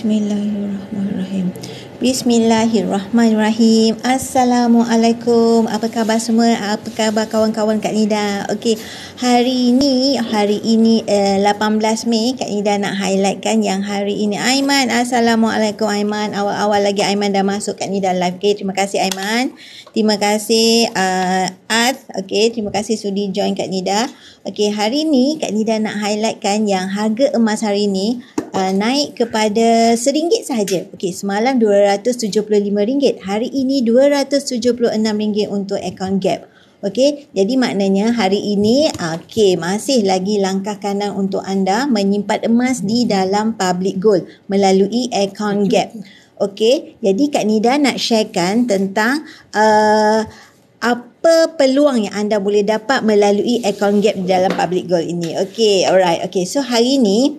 Bismillahirrahmanirrahim. Bismillahirrahmanirrahim. Assalamualaikum. Apa khabar semua? Apa khabar kawan-kawan Kak Nida? Okey. Hari ini, hari ini uh, eh, 18 Mei, Kak Nida nak highlightkan yang hari ini. Aiman, Assalamualaikum Aiman. Awal-awal lagi Aiman dah masuk Kak Nida live. Okay. Terima kasih Aiman. Terima kasih uh, Ad. Okey. Terima kasih sudi join Kak Nida. Okey. Hari ini Kak Nida nak highlightkan yang harga emas hari ini uh, naik kepada RM1 sahaja. Okey, semalam RM275, hari ini RM276 untuk account gap. Okey, jadi maknanya hari ini okay uh, masih lagi langkah kanan untuk anda menyimpan emas di dalam public gold melalui account gap. Okey, jadi Kak Nida nak sharekan tentang uh, apa peluang yang anda boleh dapat melalui account gap dalam public gold ini. Okey, alright. okay. so hari ini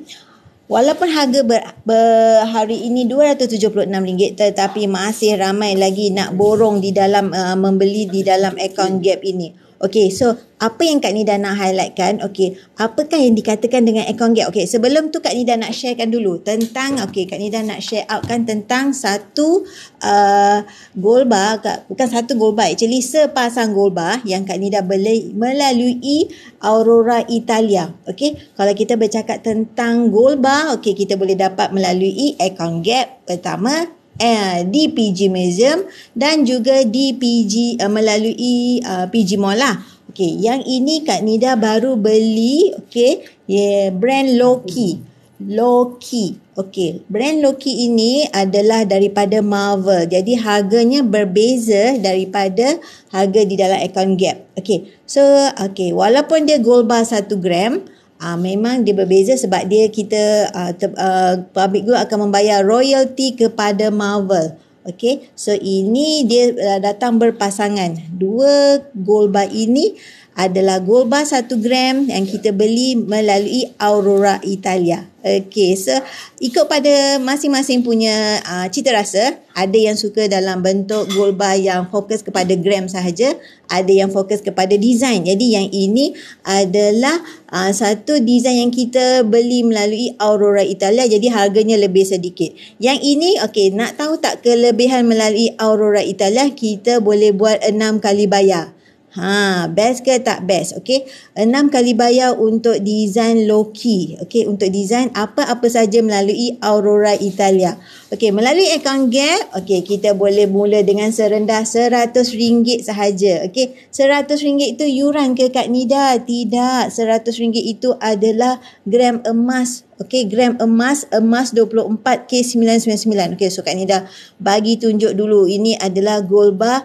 Walaupun harga ber, ber hari ini RM276 tetapi masih ramai lagi nak borong di dalam uh, membeli di dalam akaun gap ini. Okay, so apa yang Kak Nida nak highlightkan, okay, apakah yang dikatakan dengan account gap? Okay, sebelum tu Kak Nida nak sharekan dulu tentang, okay, Kak Nida nak share outkan tentang satu uh, goal bar, Kak, bukan satu goal bar, actually sepasang goal bar yang Kak Nida beli melalui Aurora Italia. Okay, kalau kita bercakap tentang goal bar, okay, kita boleh dapat melalui account gap pertama, Eh, di PG Museum dan juga DPG uh, eh, melalui uh, eh, PG Mall lah. Okey, yang ini Kak Nida baru beli, okey, yeah, brand Loki. Loki. Okey, brand Loki ini adalah daripada Marvel. Jadi harganya berbeza daripada harga di dalam account gap. Okey. So, okey, walaupun dia gold bar 1 gram, Uh, memang dia berbeza sebab dia kita uh, ter, uh, public good akan membayar royalty kepada Marvel. Okay, so ini dia uh, datang berpasangan. Dua gold bar ini uh, adalah gold bar 1 gram yang kita beli melalui Aurora Italia. Okey, so ikut pada masing-masing punya uh, cita rasa, ada yang suka dalam bentuk gold bar yang fokus kepada gram sahaja, ada yang fokus kepada design. Jadi yang ini adalah uh, satu design yang kita beli melalui Aurora Italia jadi harganya lebih sedikit. Yang ini okey, nak tahu tak kelebihan melalui Aurora Italia kita boleh buat 6 kali bayar. Ha, best ke tak best? Okey. Enam kali bayar untuk design low key. Okey, untuk design apa-apa saja melalui Aurora Italia. Okey, melalui akaun gap, okey, kita boleh mula dengan serendah RM100 sahaja. Okey, RM100 itu yuran ke Kak Nida? Tidak, RM100 itu adalah gram emas. Okey, gram emas, emas 24K999. Okey, so Kak Nida bagi tunjuk dulu. Ini adalah gold bar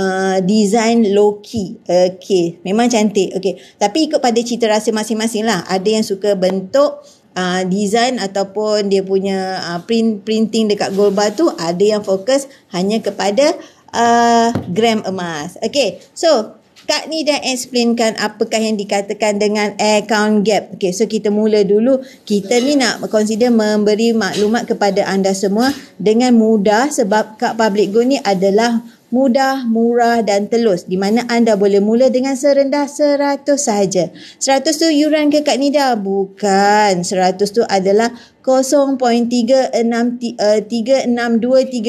uh, design low key. Okey, memang cantik. Okey, tapi ikut pada citarasa masing-masing lah. Ada yang suka bentuk uh, design ataupun dia punya uh, print printing dekat gold bar tu ada yang fokus hanya kepada uh, gram emas. Okay, so Kak ni dah explainkan apakah yang dikatakan dengan account gap. Okay, so kita mula dulu. Kita ni nak consider memberi maklumat kepada anda semua dengan mudah sebab Kak Public Go ni adalah mudah, murah dan telus di mana anda boleh mula dengan serendah seratus sahaja. Seratus tu yuran ke Kak Nida? Bukan. Seratus tu adalah 0.3623 eh,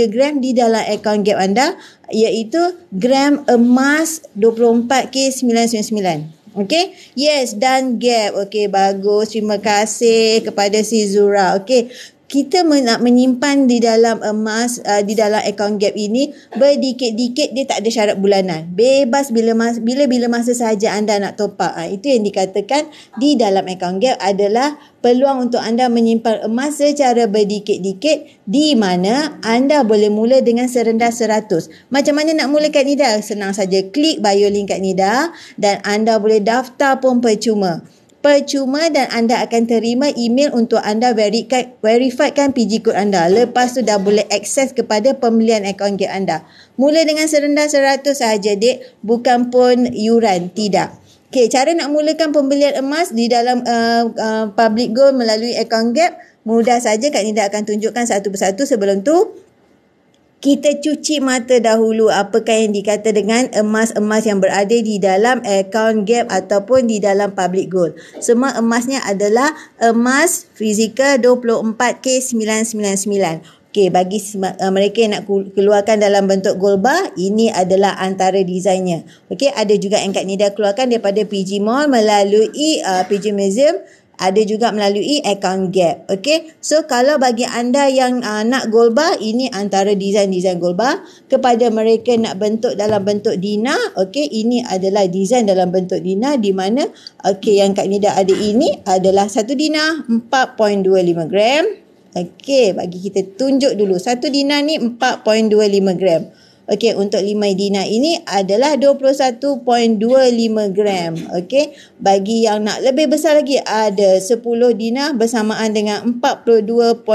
gram di dalam akaun gap anda iaitu gram emas 24K999. Okay, yes dan gap. Okay, bagus. Terima kasih kepada si Zura. Okay, kita nak menyimpan di dalam emas uh, uh, di dalam account gap ini berdikit-dikit dia tak ada syarat bulanan bebas bila mas, bila-bila masa saja anda nak top up uh, itu yang dikatakan di dalam account gap adalah peluang untuk anda menyimpan emas secara berdikit-dikit di mana anda boleh mula dengan serendah 100 macam mana nak mulakan Nida senang saja klik bio link kat Nida dan anda boleh daftar pun percuma percuma dan anda akan terima email untuk anda verikan, verifikan PG code anda. Lepas tu dah boleh akses kepada pembelian akaun gate anda. Mula dengan serendah 100 sahaja dek, bukan pun yuran, tidak. Okay, cara nak mulakan pembelian emas di dalam uh, uh, public gold melalui akaun gap, mudah saja Kak Nida akan tunjukkan satu persatu sebelum tu kita cuci mata dahulu apakah yang dikata dengan emas-emas yang berada di dalam account gap ataupun di dalam public gold. Semua emasnya adalah emas fizikal 24K999. Okey, bagi uh, mereka yang nak keluarkan dalam bentuk gold bar, ini adalah antara desainnya. Okey, ada juga yang kat ni dah keluarkan daripada PG Mall melalui uh, eh, PG Museum ada juga melalui account gap okey so kalau bagi anda yang uh, nak gold bar ini antara design-design gold bar kepada mereka nak bentuk dalam bentuk dina okey ini adalah design dalam bentuk dina di mana okey yang kat ni dah ada ini adalah satu dina 4.25 gram okey bagi kita tunjuk dulu satu dina ni 4.25 gram Okey, untuk dina ini adalah 21.25 gram. Okey, bagi yang nak lebih besar lagi ada 10 dina bersamaan dengan 42.5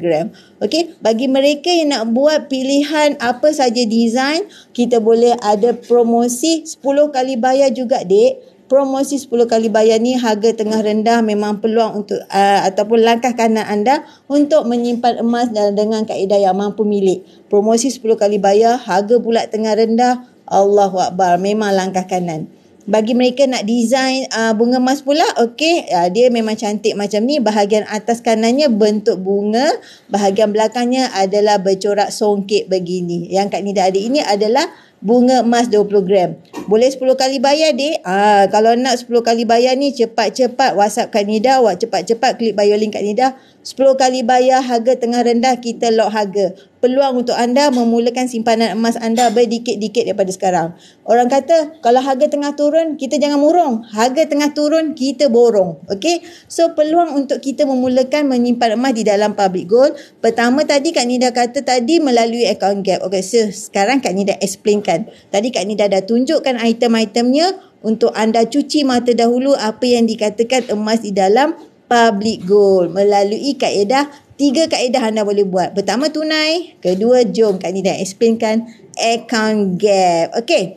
gram. Okey, bagi mereka yang nak buat pilihan apa saja design, kita boleh ada promosi 10 kali bayar juga, dek promosi 10 kali bayar ni harga tengah rendah memang peluang untuk uh, ataupun langkah kanan anda untuk menyimpan emas dan dengan kaedah yang mampu milik. Promosi 10 kali bayar harga pula tengah rendah Allahu Akbar memang langkah kanan. Bagi mereka nak design uh, bunga emas pula, okey, uh, dia memang cantik macam ni. Bahagian atas kanannya bentuk bunga, bahagian belakangnya adalah bercorak songkit begini. Yang kat ni dah ada ini adalah bunga emas 20 gram. Boleh 10 kali bayar deh. Ah, kalau nak 10 kali bayar ni cepat-cepat WhatsApp kat Nida. Awak cepat-cepat klik bio link kat Nida. 10 kali bayar harga tengah rendah kita lock harga peluang untuk anda memulakan simpanan emas anda berdikit-dikit daripada sekarang. Orang kata kalau harga tengah turun kita jangan murung. Harga tengah turun kita borong. Okay? So peluang untuk kita memulakan menyimpan emas di dalam public gold. Pertama tadi Kak Nida kata tadi melalui account gap. Okay so sekarang Kak Nida explainkan. Tadi Kak Nida dah tunjukkan item-itemnya untuk anda cuci mata dahulu apa yang dikatakan emas di dalam public gold melalui kaedah Tiga kaedah anda boleh buat. Pertama tunai, kedua jom Kak Nida explainkan account gap. Okay.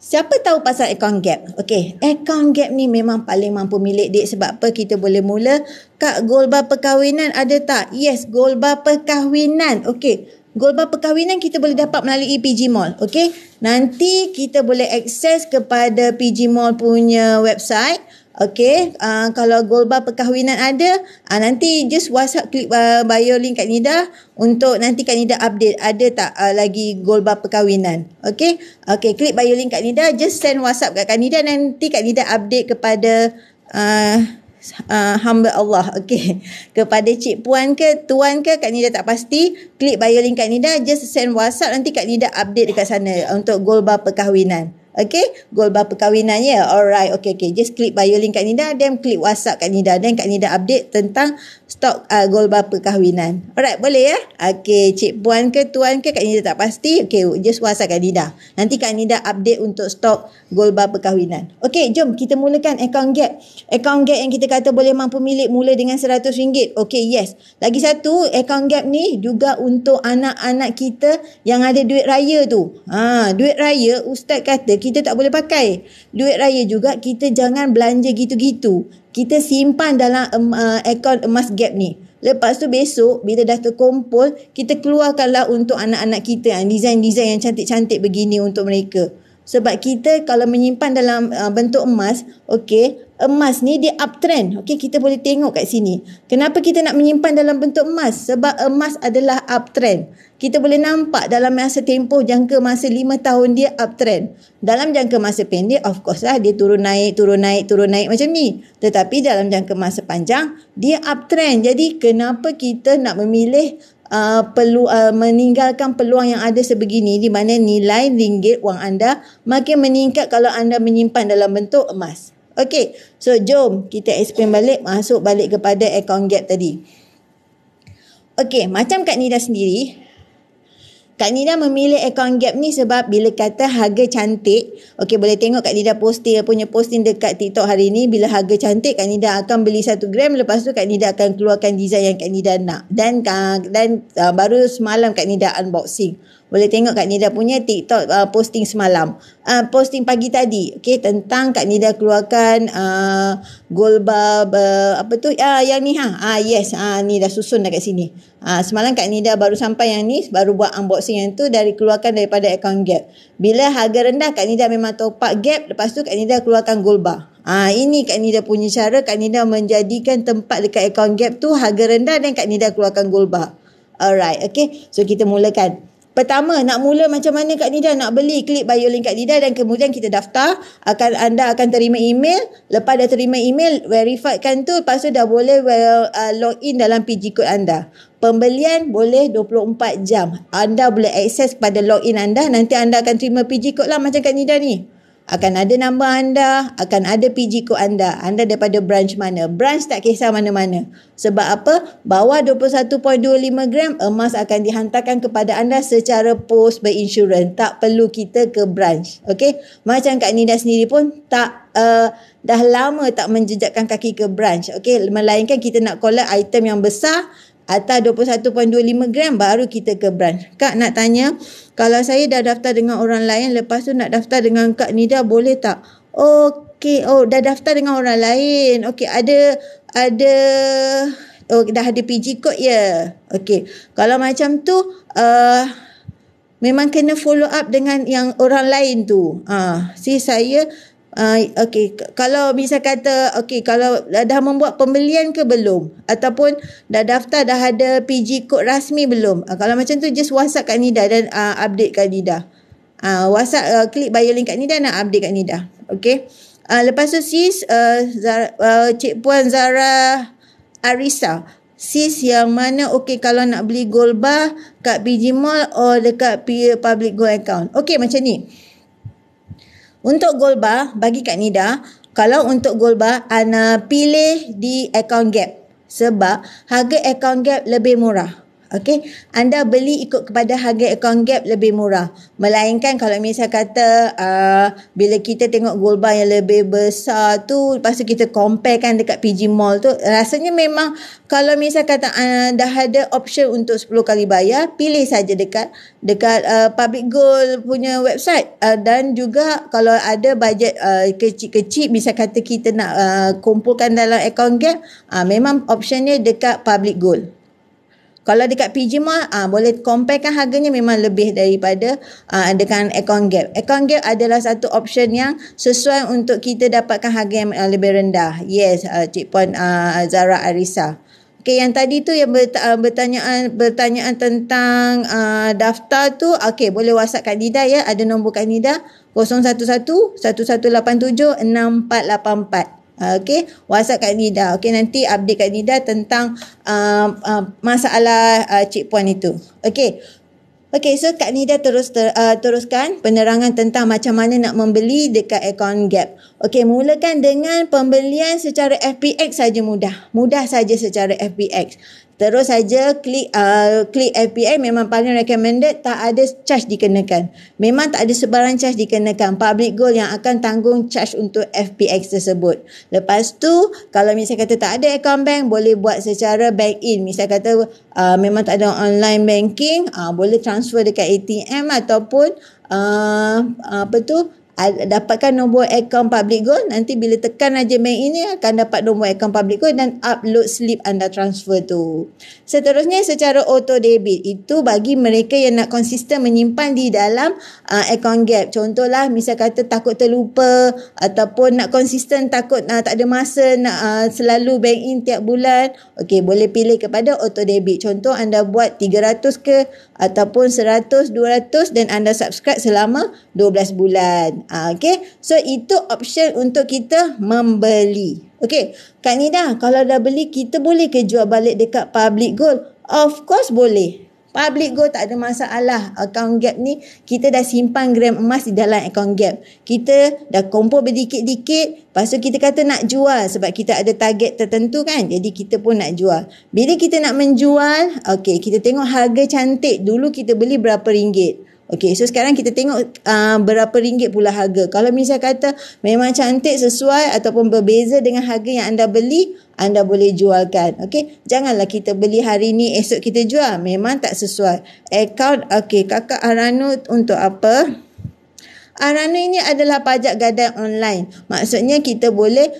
Siapa tahu pasal account gap? Okay. account gap ni memang paling mampu milik dek sebab apa kita boleh mula. Kak, golba perkahwinan ada tak? Yes, golba perkahwinan. Okay. golba perkahwinan kita boleh dapat melalui PG Mall. Okay. nanti kita boleh akses kepada PG Mall punya website. Okay, uh, kalau golbar perkahwinan ada, uh, nanti just WhatsApp klik uh, bio link Kak Nida untuk nanti Kak Nida update ada tak uh, lagi golbar perkahwinan. Okay, okay klik bio link Kak Nida, just send WhatsApp kat Kak Nida nanti Kak Nida update kepada uh, uh, hamba Allah. Okay, kepada cik puan ke tuan ke Kak Nida tak pasti, klik bio link Kak Nida, just send WhatsApp nanti Kak Nida update dekat sana uh, untuk golbar perkahwinan. Okay, goal bar perkahwinan ya. Yeah. Alright, okay, okay. Just click bio link kat Nida, then click WhatsApp kat Nida. Then kat Nida update tentang stok uh, gol bapa kahwinan. Alright, boleh ya? Okay, cik puan ke tuan ke Kak Nida tak pasti. Okay, just wasa Kak Nida. Nanti Kak Nida update untuk stok gol bapa kahwinan. Okay, jom kita mulakan account gap. Account gap yang kita kata boleh mampu milik mula dengan RM100. Okay, yes. Lagi satu, account gap ni juga untuk anak-anak kita yang ada duit raya tu. Ha, duit raya, ustaz kata kita tak boleh pakai. Duit raya juga kita jangan belanja gitu-gitu kita simpan dalam um, uh, eh, akaun emas gap ni. Lepas tu besok bila dah terkumpul, kita keluarkanlah untuk anak-anak kita yang design-design yang cantik-cantik begini untuk mereka. Sebab kita kalau menyimpan dalam uh, bentuk emas, okey, emas ni dia uptrend. Okey, kita boleh tengok kat sini. Kenapa kita nak menyimpan dalam bentuk emas? Sebab emas adalah uptrend. Kita boleh nampak dalam masa tempoh jangka masa 5 tahun dia uptrend. Dalam jangka masa pendek, of course lah dia turun naik, turun naik, turun naik macam ni. Tetapi dalam jangka masa panjang, dia uptrend. Jadi kenapa kita nak memilih Uh, perlu uh, meninggalkan peluang yang ada sebegini di mana nilai ringgit wang anda makin meningkat kalau anda menyimpan dalam bentuk emas. Okay, so jom kita explain balik masuk balik kepada account gap tadi. Okay, macam Kak Nida sendiri, Kak Nida memilih account gap ni sebab bila kata harga cantik, okay boleh tengok Kak Nida posting, punya posting dekat TikTok hari ni, bila harga cantik Kak Nida akan beli satu gram, lepas tu Kak Nida akan keluarkan design yang Kak Nida nak. Dan ah, dan uh, baru semalam Kak Nida unboxing. Boleh tengok Kak Nida punya TikTok uh, posting semalam. Uh, posting pagi tadi. Okay, tentang Kak Nida keluarkan uh, golbar uh, apa tu? Ah, uh, yang ni ha. Ah, uh, yes. Ah, uh, ni dah susun dekat sini. Ah, uh, semalam Kak Nida baru sampai yang ni. Baru buat unboxing yang tu dari keluarkan daripada akaun gap. Bila harga rendah Kak Nida memang top up gap. Lepas tu Kak Nida keluarkan golba Ah, uh, ini Kak Nida punya cara. Kak Nida menjadikan tempat dekat akaun gap tu harga rendah dan Kak Nida keluarkan golba Alright, okay. So kita mulakan. Pertama nak mula macam mana Kak Nida nak beli klip BioLink Kak Nida dan kemudian kita daftar akan anda akan terima email lepas dah terima email verifikan tu lepas tu dah boleh well, uh, log in dalam PG code anda. Pembelian boleh 24 jam. Anda boleh akses pada log in anda nanti anda akan terima PG code lah macam Kak Nida ni akan ada nama anda, akan ada PG code anda. Anda daripada branch mana? Branch tak kisah mana-mana. Sebab apa? Bawah 21.25 gram, emas akan dihantarkan kepada anda secara post berinsurans. Tak perlu kita ke branch. Okay? Macam Kak Nida sendiri pun tak... Uh, dah lama tak menjejakkan kaki ke branch. Okay? Melainkan kita nak collect item yang besar atas 21.25 gram baru kita ke branch. Kak nak tanya, kalau saya dah daftar dengan orang lain lepas tu nak daftar dengan Kak Nida boleh tak? Okey, oh dah daftar dengan orang lain. Okey, ada ada oh dah ada PG kod ya. Yeah. Okey. Kalau macam tu uh, memang kena follow up dengan yang orang lain tu. uh, si saya uh, ah, okey kalau misal kata okay, kalau dah membuat pembelian ke belum ataupun dah daftar dah ada PG kod rasmi belum uh, kalau macam tu just whatsapp kat Nida dan uh, update kat Nida uh, whatsapp uh, klik bio link kat Nida dan update kat Nida okey uh, lepas tu sis uh, Zara, uh, cik puan Zara Arisa sis yang mana okay, kalau nak beli gold bar kat PG Mall or dekat public gold account Okay, macam ni untuk Golba, bagi Kak Nida, kalau untuk Golba, Ana pilih di account gap. Sebab harga account gap lebih murah. Okey, anda beli ikut kepada harga akaun gap lebih murah. Melainkan kalau misalnya kata uh, bila kita tengok gold bar yang lebih besar tu, lepas tu kita compare kan dekat PG Mall tu, rasanya memang kalau misalnya kata uh, dah ada option untuk 10 kali bayar, pilih saja dekat dekat uh, public gold punya website uh, dan juga kalau ada bajet uh, kecil-kecil misalnya kata kita nak uh, kumpulkan dalam akaun gap, uh, memang optionnya dekat public gold kalau dekat PG Mall uh, ah, boleh compare kan harganya memang lebih daripada uh, dengan account gap account gap adalah satu option yang sesuai untuk kita dapatkan harga yang uh, lebih rendah yes uh, Cik Puan uh, Zara Arisa Okay, yang tadi tu yang bertanyaan bertanyaan tentang uh, daftar tu okay boleh WhatsApp kandidat ya ada nombor kandidat 011 1187 6484 okay WhatsApp Kak Nida okay nanti update Kak Nida tentang uh, uh, masalah uh, Cik Puan itu okay Okay, so Kak Nida terus ter, uh, teruskan penerangan tentang macam mana nak membeli dekat account gap. Okey, mulakan dengan pembelian secara FPX saja mudah. Mudah saja secara FPX. Terus saja klik uh, klik FPX memang paling recommended tak ada charge dikenakan. Memang tak ada sebarang charge dikenakan. Public goal yang akan tanggung charge untuk FPX tersebut. Lepas tu kalau misalnya kata tak ada account bank boleh buat secara bank in. Misalnya kata uh, memang tak ada online banking uh, boleh transfer dekat ATM ataupun uh, apa tu dapatkan nombor akaun public gold nanti bila tekan aja bank ini akan dapat nombor akaun public gold dan upload slip anda transfer tu seterusnya secara auto debit itu bagi mereka yang nak konsisten menyimpan di dalam uh, akaun gap contohlah misal kata takut terlupa ataupun nak konsisten takut uh, tak ada masa nak uh, selalu bank in tiap bulan okey boleh pilih kepada auto debit contoh anda buat 300 ke ataupun 100 200 dan anda subscribe selama 12 bulan Ah, okay. So, itu option untuk kita membeli. Okay. Kak Nida, kalau dah beli, kita boleh ke jual balik dekat public goal? Of course boleh. Public goal tak ada masalah. Account gap ni, kita dah simpan gram emas di dalam account gap. Kita dah kumpul berdikit-dikit. Lepas tu kita kata nak jual sebab kita ada target tertentu kan. Jadi kita pun nak jual. Bila kita nak menjual, okay, kita tengok harga cantik. Dulu kita beli berapa ringgit. Okey, so sekarang kita tengok uh, berapa ringgit pula harga. Kalau misalnya kata memang cantik sesuai ataupun berbeza dengan harga yang anda beli, anda boleh jualkan. Okey, janganlah kita beli hari ni, esok kita jual. Memang tak sesuai. Account, okey, kakak Aranu untuk apa? Aranu ini adalah pajak gadai online. Maksudnya kita boleh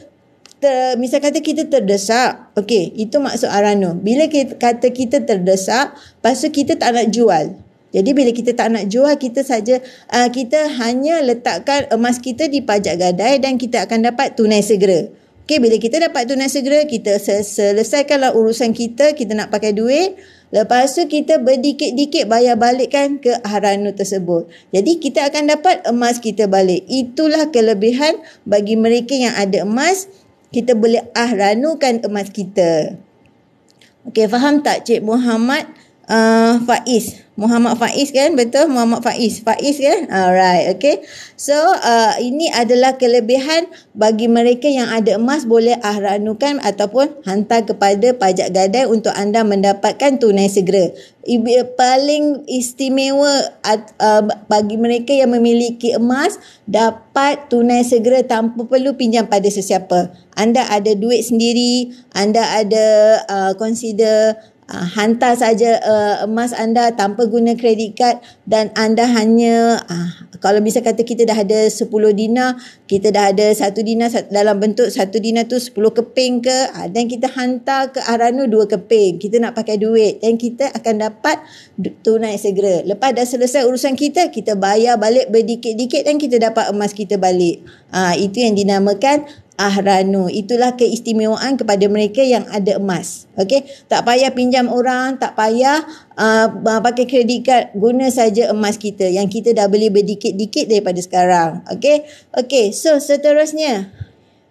ter, misal kata kita terdesak. Okey, itu maksud Arano. Bila kita, kata kita terdesak, pasal kita tak nak jual. Jadi bila kita tak nak jual kita saja uh, kita hanya letakkan emas kita di pajak gadai dan kita akan dapat tunai segera. Okey bila kita dapat tunai segera kita selesaikanlah urusan kita, kita nak pakai duit. Lepas tu kita berdikit-dikit bayar balikkan ke haranu tersebut. Jadi kita akan dapat emas kita balik. Itulah kelebihan bagi mereka yang ada emas, kita boleh ahranukan emas kita. Okey faham tak Cik Muhammad uh, Faiz? Faiz. Muhammad Faiz kan betul Muhammad Faiz Faiz kan alright okay so uh, ini adalah kelebihan bagi mereka yang ada emas boleh ahranukan ataupun hantar kepada pajak gadai untuk anda mendapatkan tunai segera paling istimewa uh, bagi mereka yang memiliki emas dapat tunai segera tanpa perlu pinjam pada sesiapa anda ada duit sendiri anda ada uh, consider uh, hantar saja uh, emas anda tanpa guna kredit kad dan anda hanya uh, kalau bisa kata kita dah ada 10 dina kita dah ada 1 dina dalam bentuk 1 dina tu 10 keping ke, uh, kita hantar ke Aranu 2 keping. Kita nak pakai duit dan kita akan dapat tunai segera. Lepas dah selesai urusan kita, kita bayar balik berdikit-dikit dan kita dapat emas kita balik. Uh, itu yang dinamakan ahranu. Itulah keistimewaan kepada mereka yang ada emas. Okey, tak payah pinjam orang, tak payah uh, pakai kredit kad, guna saja emas kita yang kita dah beli berdikit-dikit daripada sekarang. Okey. Okey, so seterusnya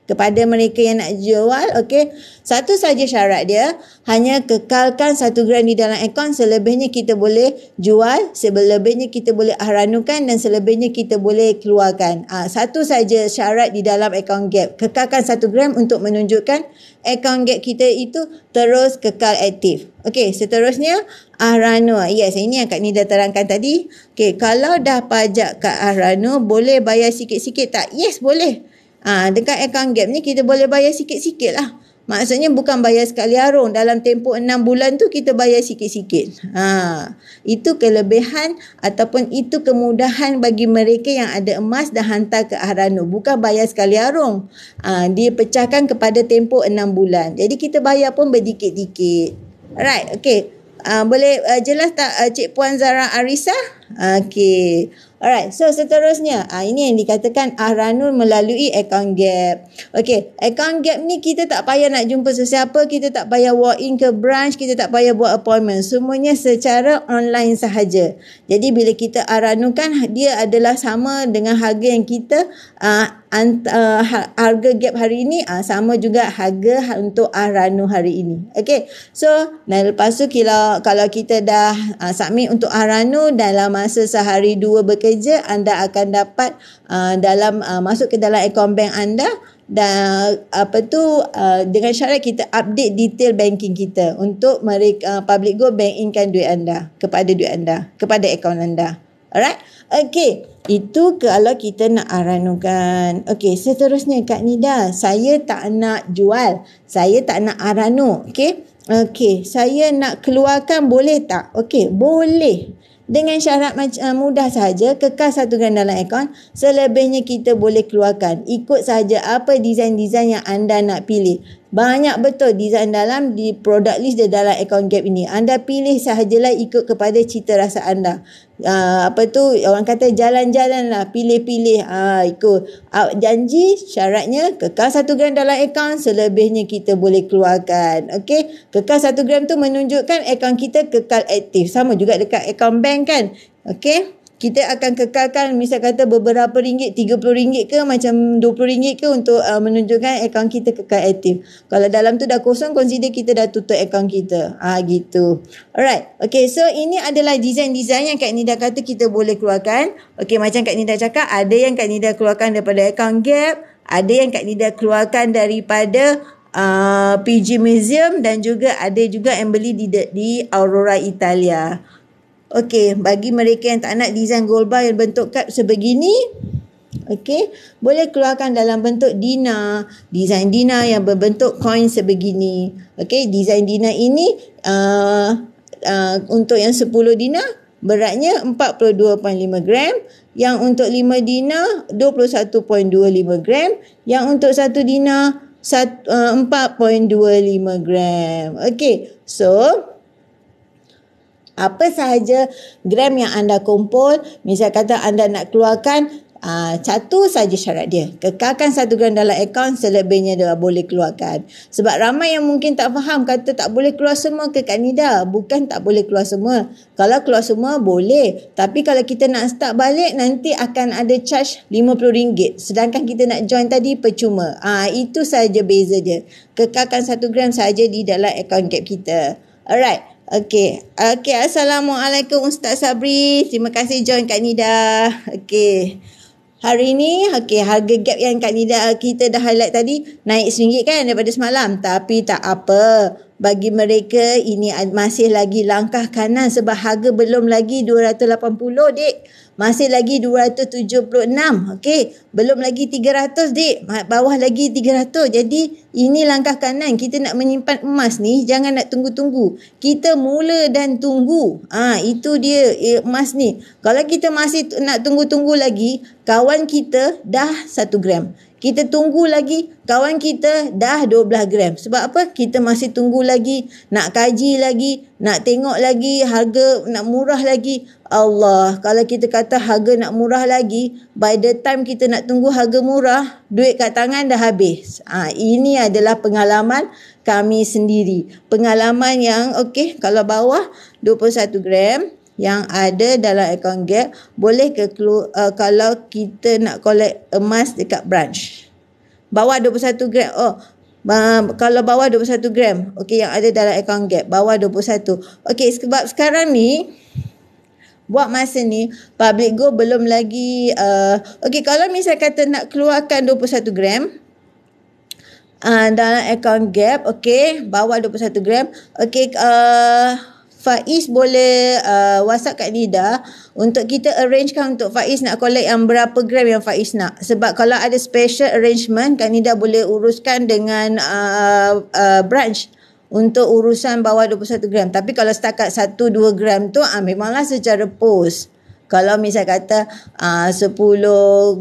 kepada mereka yang nak jual okey satu saja syarat dia hanya kekalkan satu gram di dalam akaun selebihnya kita boleh jual selebihnya kita boleh aranukan dan selebihnya kita boleh keluarkan ha, satu saja syarat di dalam akaun gap kekalkan satu gram untuk menunjukkan akaun gap kita itu terus kekal aktif okey seterusnya Ahranu. Yes, ini yang Kak Nida terangkan tadi. Okay, kalau dah pajak kat Ahranu, boleh bayar sikit-sikit tak? Yes, boleh. Ha, dekat account gap ni kita boleh bayar sikit-sikit lah. Maksudnya bukan bayar sekali arung. Dalam tempoh enam bulan tu kita bayar sikit-sikit. Ha, itu kelebihan ataupun itu kemudahan bagi mereka yang ada emas dan hantar ke Ahrano. Bukan bayar sekali arung. Ha, dia pecahkan kepada tempoh enam bulan. Jadi kita bayar pun berdikit-dikit. Right, okay. Uh, ha, boleh uh, jelas tak uh, Cik Puan Zara Arisa? Ha, okay. Alright, so seterusnya, ah ini yang dikatakan Ahranul melalui account gap. Okay, account gap ni kita tak payah nak jumpa sesiapa, kita tak payah walk in ke branch, kita tak payah buat appointment. Semuanya secara online sahaja. Jadi bila kita Ahranul kan, dia adalah sama dengan harga yang kita ah, ant, ah ha, harga gap hari ini, ah, sama juga harga ha, untuk Ahranul hari ini. Okay, so nah, lepas tu kalau, kalau kita dah ah, submit untuk Ahranul dalam masa sehari dua berkata, kerja anda akan dapat uh, dalam uh, masuk ke dalam akaun bank anda dan uh, apa tu uh, dengan syarat kita update detail banking kita untuk mereka uh, public go bank inkan duit anda kepada duit anda kepada akaun anda alright okey itu kalau kita nak aranukan okey seterusnya Kak Nida saya tak nak jual saya tak nak aranu okey okey saya nak keluarkan boleh tak okey boleh dengan syarat macam eh, mudah saja kekas satu gram dalam akaun selebihnya kita boleh keluarkan ikut saja apa desain desain yang anda nak pilih banyak betul design dalam di product list dia dalam account gap ini. Anda pilih sahajalah ikut kepada cita rasa anda. Uh, apa tu orang kata jalan-jalan lah pilih-pilih ah, ikut uh, janji syaratnya kekal satu gram dalam account selebihnya kita boleh keluarkan Okay, kekal satu gram tu menunjukkan account kita kekal aktif sama juga dekat account bank kan Okay kita akan kekalkan misal kata beberapa ringgit tiga puluh ringgit ke macam dua puluh ringgit ke untuk uh, menunjukkan akaun kita kekal aktif kalau dalam tu dah kosong consider kita dah tutup akaun kita ah ha, gitu alright okay so ini adalah design-design yang Kak Nida kata kita boleh keluarkan okay macam Kak Nida cakap ada yang Kak Nida keluarkan daripada akaun gap ada yang Kak Nida keluarkan daripada Uh, PG Museum dan juga ada juga yang beli di, di Aurora Italia. Okey, bagi mereka yang tak nak desain gold bar yang bentuk cup sebegini, okey, boleh keluarkan dalam bentuk dina, desain dina yang berbentuk coin sebegini. Okey, desain dina ini uh, uh, untuk yang 10 dina beratnya 42.5 gram, yang untuk 5 dina 21.25 gram, yang untuk 1 dina 4.25 uh, gram. Okey, so apa sahaja gram yang anda kumpul misal kata anda nak keluarkan Uh, satu saja syarat dia kekalkan satu gram dalam akaun selebihnya dia boleh keluarkan sebab ramai yang mungkin tak faham kata tak boleh keluar semua ke Kak Nida bukan tak boleh keluar semua kalau keluar semua boleh tapi kalau kita nak start balik nanti akan ada charge RM50 sedangkan kita nak join tadi percuma Ah itu saja beza dia kekalkan satu gram saja di dalam akaun gap kita alright Okey. Okey, assalamualaikum Ustaz Sabri. Terima kasih join Kak Nida. Okey. Hari ni okey harga gap yang Kak Nida kita dah highlight tadi naik RM1 kan daripada semalam. Tapi tak apa bagi mereka ini masih lagi langkah kanan sebab harga belum lagi 280 dik masih lagi 276 okey belum lagi 300 dik bawah lagi 300 jadi ini langkah kanan kita nak menyimpan emas ni jangan nak tunggu-tunggu kita mula dan tunggu ah ha, itu dia eh, emas ni kalau kita masih nak tunggu-tunggu lagi kawan kita dah 1 gram kita tunggu lagi kawan kita dah 12 gram. Sebab apa? Kita masih tunggu lagi, nak kaji lagi, nak tengok lagi harga nak murah lagi. Allah, kalau kita kata harga nak murah lagi, by the time kita nak tunggu harga murah, duit kat tangan dah habis. ha, ini adalah pengalaman kami sendiri. Pengalaman yang okay kalau bawah 21 gram yang ada dalam akaun gap boleh ke uh, kalau kita nak collect emas dekat branch bawa 21 gram oh Uh, kalau bawah 21 gram okay yang ada dalam account gap bawah 21 okay sebab sekarang ni buat masa ni public go belum lagi uh, okey kalau misalnya kata nak keluarkan 21 gram uh, dalam account gap okey bawah 21 gram okay uh, Faiz boleh uh, WhatsApp kat Nida untuk kita arrangekan untuk Faiz nak collect yang berapa gram yang Faiz nak. Sebab kalau ada special arrangement, Kak Nida boleh uruskan dengan uh, uh, branch untuk urusan bawah 21 gram. Tapi kalau setakat 1-2 gram tu, uh, memanglah secara post kalau misal kata ah, uh, 10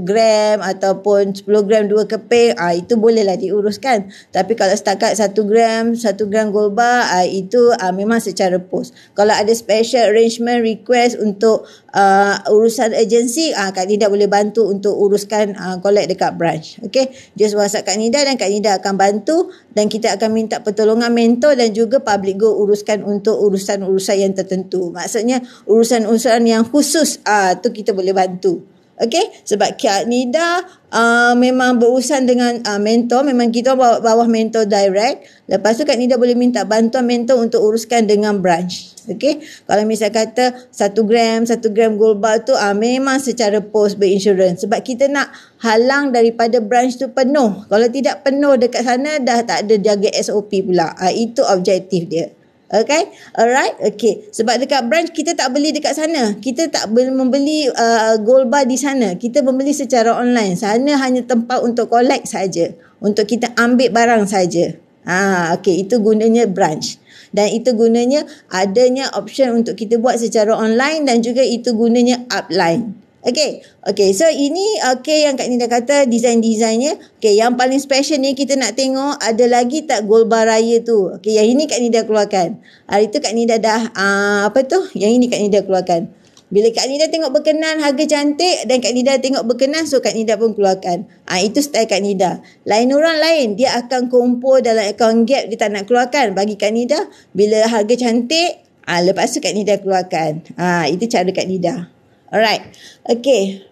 gram ataupun 10 gram 2 keping uh, itu bolehlah diuruskan tapi kalau setakat 1 gram 1 gram gold bar uh, ah, itu uh, memang secara post kalau ada special arrangement request untuk uh, urusan agensi uh, Kak Nida boleh bantu untuk uruskan uh, collect dekat branch Okay, just whatsapp Kak Nida dan Kak Nida akan bantu dan kita akan minta pertolongan mentor dan juga public go uruskan untuk urusan-urusan yang tertentu maksudnya urusan-urusan yang khusus uh, tu kita boleh bantu. Okay, sebab Kiat Nida uh, memang berurusan dengan uh, mentor, memang kita bawa bawah mentor direct. Lepas tu Kiat Nida boleh minta bantuan mentor untuk uruskan dengan branch. Okay, kalau misalnya kata satu gram, satu gram gold bar tu uh, memang secara post berinsurans. Sebab kita nak halang daripada branch tu penuh. Kalau tidak penuh dekat sana dah tak ada jaga SOP pula. Uh, itu objektif dia. Okay, alright, okay. Sebab dekat branch kita tak beli dekat sana. Kita tak membeli uh, gold bar di sana. Kita membeli secara online. Sana hanya tempat untuk collect saja, untuk kita ambil barang saja. Ha, okay, itu gunanya branch. Dan itu gunanya adanya option untuk kita buat secara online dan juga itu gunanya upline. Okay, okay. So ini okay yang Kak Nina kata design desainnya. Okay, yang paling special ni kita nak tengok ada lagi tak Golbar Raya tu. Okay, yang ini Kak Nina keluarkan. Hari tu Kak Nina dah uh, apa tu? Yang ini Kak Nina keluarkan. Bila Kak Nida tengok berkenan harga cantik dan Kak Nida tengok berkenan so Kak Nida pun keluarkan. Ah ha, itu style Kak Nida. Lain orang lain dia akan kumpul dalam account gap dia tak nak keluarkan bagi Kak Nida bila harga cantik ha, lepas tu Kak Nida keluarkan. Ah ha, itu cara Kak Nida. Alright. Okay.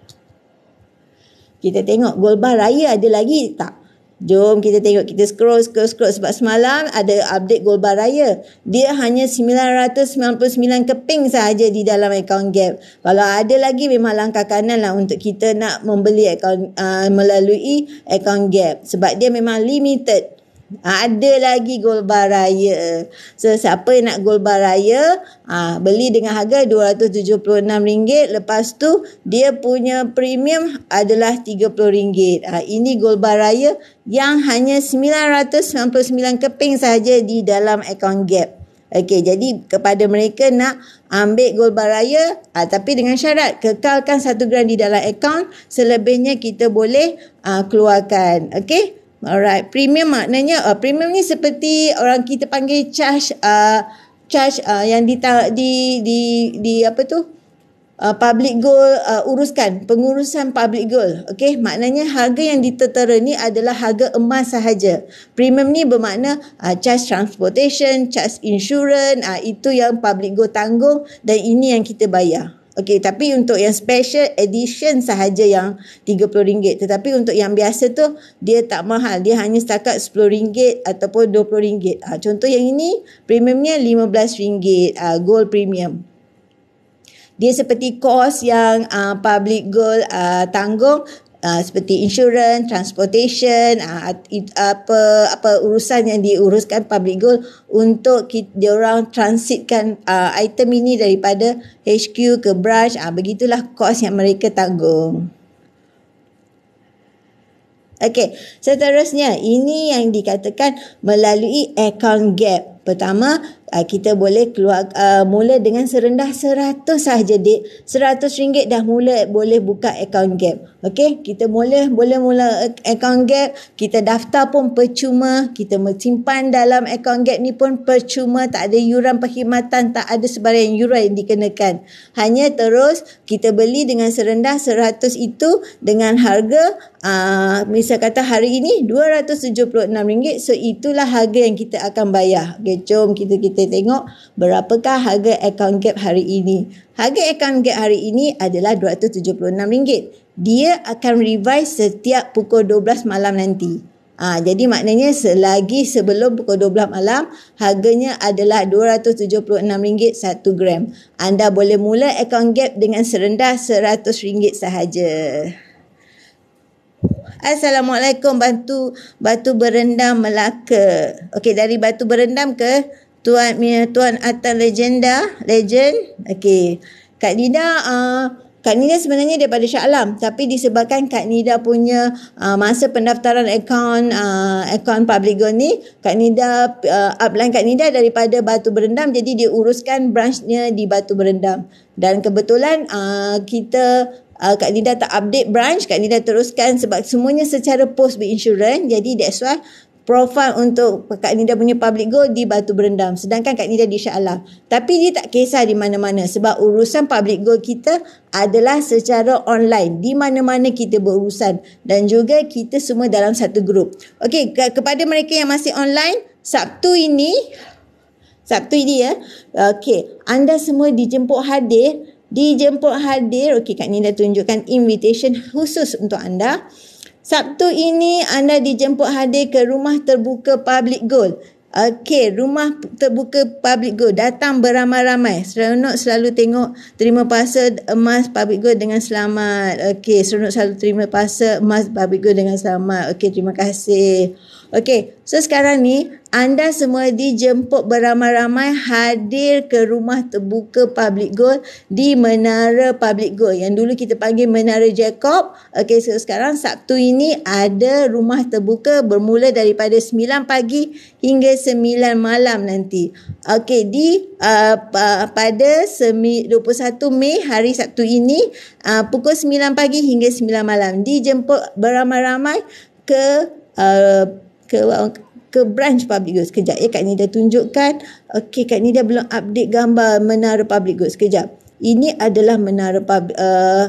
Kita tengok Golbah Raya ada lagi tak? Jom kita tengok. Kita scroll, scroll, scroll. Sebab semalam ada update Golbah Raya. Dia hanya 999 keping sahaja di dalam account gap. Kalau ada lagi memang langkah kanan lah untuk kita nak membeli account uh, melalui account gap. Sebab dia memang limited. Ha, ada lagi Golbar baraya. So siapa yang nak Golbar baraya, ah ha, beli dengan harga RM276, lepas tu dia punya premium adalah RM30. Ah ini Golbar baraya yang hanya 999 keping saja di dalam akaun Gap. Okey, jadi kepada mereka nak ambil gol baraya aa, tapi dengan syarat kekalkan satu gram di dalam akaun selebihnya kita boleh aa, keluarkan. Okey. Alright, premium maknanya uh, premium ni seperti orang kita panggil charge uh, charge uh, yang di di di di apa tu? Uh, public goal uh, uruskan pengurusan public goal okey maknanya harga yang ditertera ni adalah harga emas sahaja premium ni bermakna uh, charge transportation charge insurance uh, itu yang public goal tanggung dan ini yang kita bayar Okey, tapi untuk yang special edition sahaja yang RM30. Tetapi untuk yang biasa tu, dia tak mahal. Dia hanya setakat RM10 ataupun RM20. Ha, ah, contoh yang ini, premiumnya RM15, ha, ah, gold premium. Dia seperti kos yang uh, public gold uh, tanggung Ah, seperti insurans, transportation, uh, apa apa urusan yang diuruskan public goal untuk dia orang transitkan uh, item ini daripada HQ ke branch, uh, begitulah kos yang mereka tanggung. Okey, seterusnya ini yang dikatakan melalui account gap. Pertama, ah, kita boleh keluar ah, mula dengan serendah seratus sahaja dik. seratus ringgit dah mula boleh buka account gap. Okey, kita mula boleh mula account gap, kita daftar pun percuma, kita simpan dalam account gap ni pun percuma, tak ada yuran perkhidmatan, tak ada sebarang yuran yang dikenakan. Hanya terus kita beli dengan serendah seratus itu dengan harga Uh, misal kata hari ini RM276 so itulah harga yang kita akan bayar okay, jom kita kita tengok berapakah harga akaun gap hari ini. Harga akaun gap hari ini adalah RM276. Dia akan revise setiap pukul 12 malam nanti. Ha, jadi maknanya selagi sebelum pukul 12 malam harganya adalah RM276 satu gram. Anda boleh mula akaun gap dengan serendah RM100 sahaja. Assalamualaikum batu batu berendam Melaka. Okey dari batu berendam ke tuan tuan atau legenda legend. Okey. Kak Nida uh, Kak Nida sebenarnya daripada Shah Alam tapi disebabkan Kak Nida punya uh, masa pendaftaran akaun uh, ah, akaun public go ni Kak Nida uh, upline Kak Nida daripada Batu Berendam jadi dia uruskan branchnya di Batu Berendam dan kebetulan uh, kita uh, Kak Nida tak update branch Kak Nida teruskan sebab semuanya secara post berinsurans jadi that's why profile untuk Kak Nida punya public goal di Batu Berendam sedangkan Kak Nida di Shah Alam tapi dia tak kisah di mana-mana sebab urusan public goal kita adalah secara online di mana-mana kita berurusan dan juga kita semua dalam satu grup Okay, ke- kepada mereka yang masih online Sabtu ini Sabtu ini ya. Okey, anda semua dijemput hadir dijemput hadir. Okey, Kak Nina tunjukkan invitation khusus untuk anda. Sabtu ini anda dijemput hadir ke rumah terbuka public goal. Okey, rumah terbuka public goal. Datang beramai-ramai. Seronok selalu tengok terima pasal emas public goal dengan selamat. Okey, seronok selalu terima pasal emas public goal dengan selamat. Okey, terima kasih. Okey, so sekarang ni anda semua dijemput beramai-ramai hadir ke rumah terbuka Public Gold di Menara Public Gold yang dulu kita panggil Menara Jacob. Okey, so sekarang Sabtu ini ada rumah terbuka bermula daripada 9 pagi hingga 9 malam nanti. Okey, di uh, pada 21 Mei hari Sabtu ini uh, pukul 9 pagi hingga 9 malam dijemput beramai-ramai ke uh, ke ke branch public goods kejap ya kak ni dia tunjukkan okey kak ni dia belum update gambar menara public goods kejap ini adalah menara public uh, eh,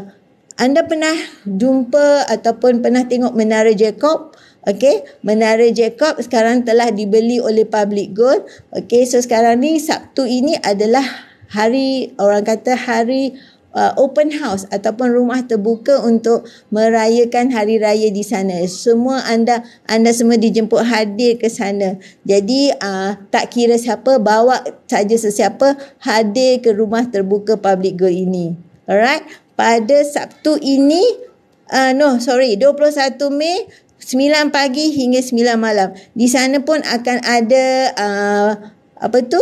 anda pernah jumpa ataupun pernah tengok menara Jacob Okay, Menara Jacob sekarang telah dibeli oleh Public Gold. Okay, so sekarang ni Sabtu ini adalah hari orang kata hari uh, open house ataupun rumah terbuka untuk merayakan hari raya di sana. Semua anda anda semua dijemput hadir ke sana. Jadi uh, tak kira siapa bawa saja sesiapa hadir ke rumah terbuka public go ini. Alright. Pada Sabtu ini uh, no sorry 21 Mei 9 pagi hingga 9 malam. Di sana pun akan ada uh, apa tu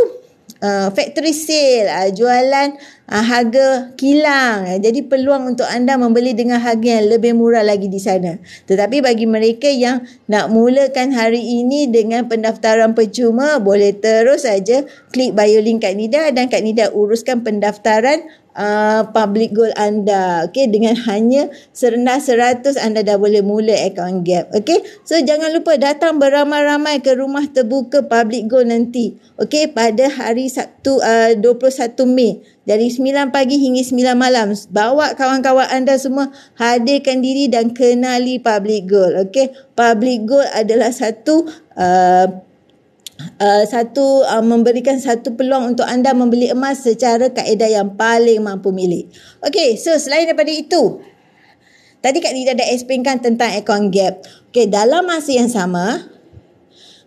uh, factory sale uh, jualan uh, harga kilang uh, jadi peluang untuk anda membeli dengan harga yang lebih murah lagi di sana tetapi bagi mereka yang nak mulakan hari ini dengan pendaftaran percuma boleh terus saja klik bio link kat Nida dan Kak Nida uruskan pendaftaran Uh, public goal anda. Okay, dengan hanya serendah 100 anda dah boleh mula account gap. Okay, so jangan lupa datang beramai-ramai ke rumah terbuka public goal nanti. Okay, pada hari Sabtu uh, 21 Mei. Dari 9 pagi hingga 9 malam. Bawa kawan-kawan anda semua hadirkan diri dan kenali public goal. Okay, public goal adalah satu uh, Uh, satu uh, memberikan satu peluang untuk anda membeli emas secara kaedah yang paling mampu milik. Okey, so selain daripada itu, tadi Kak Lida dah explainkan tentang account gap. Okey, dalam masa yang sama,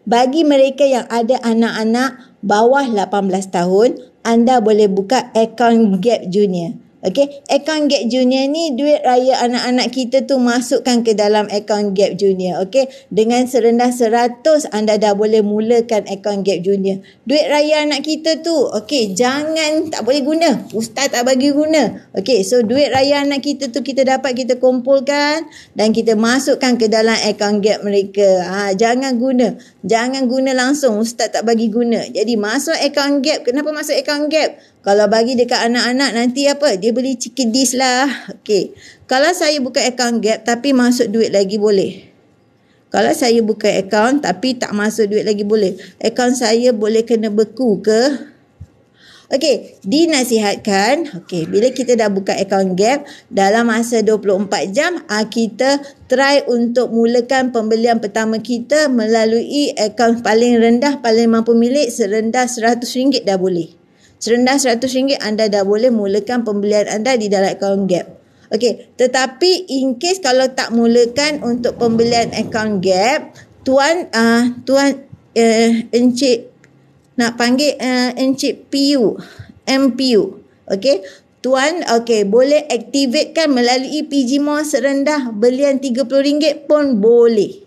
bagi mereka yang ada anak-anak bawah 18 tahun, anda boleh buka account gap junior. Okay, account gap junior ni duit raya anak-anak kita tu masukkan ke dalam account gap junior. Okay, dengan serendah seratus anda dah boleh mulakan account gap junior. Duit raya anak kita tu, okay, jangan tak boleh guna. Ustaz tak bagi guna. Okay, so duit raya anak kita tu kita dapat kita kumpulkan dan kita masukkan ke dalam account gap mereka. Ha, jangan guna. Jangan guna langsung. Ustaz tak bagi guna. Jadi masuk account gap. Kenapa masuk account gap? Kalau bagi dekat anak-anak nanti apa? Dia beli cikidis lah. Okay. Kalau saya buka account gap tapi masuk duit lagi boleh. Kalau saya buka account tapi tak masuk duit lagi boleh. Account saya boleh kena beku ke? Okay. Dinasihatkan. Okey. Bila kita dah buka akaun gap. Dalam masa 24 jam. Ah, kita try untuk mulakan pembelian pertama kita. Melalui akaun paling rendah. Paling mampu milik. Serendah RM100 dah boleh serendah RM100 anda dah boleh mulakan pembelian anda di dalam akaun gap. Okey, tetapi in case kalau tak mulakan untuk pembelian akaun gap, tuan ah uh, tuan uh, encik nak panggil uh, encik PU, MPU. Okey, tuan okey boleh activate melalui PG Mall serendah belian RM30 pun boleh.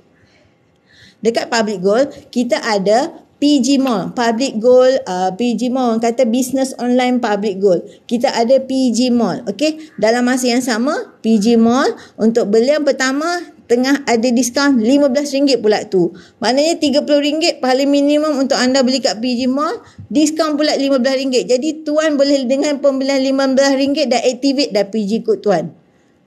Dekat Public Gold, kita ada PG Mall, Public Goal, uh, PG Mall orang kata Business Online Public Goal. Kita ada PG Mall, okey? Dalam masa yang sama, PG Mall untuk belian pertama tengah ada diskaun RM15 pula tu. Maknanya RM30 paling minimum untuk anda beli kat PG Mall, diskaun pula RM15. Jadi tuan boleh dengan pembelian RM15 dah activate dah PG Code tuan.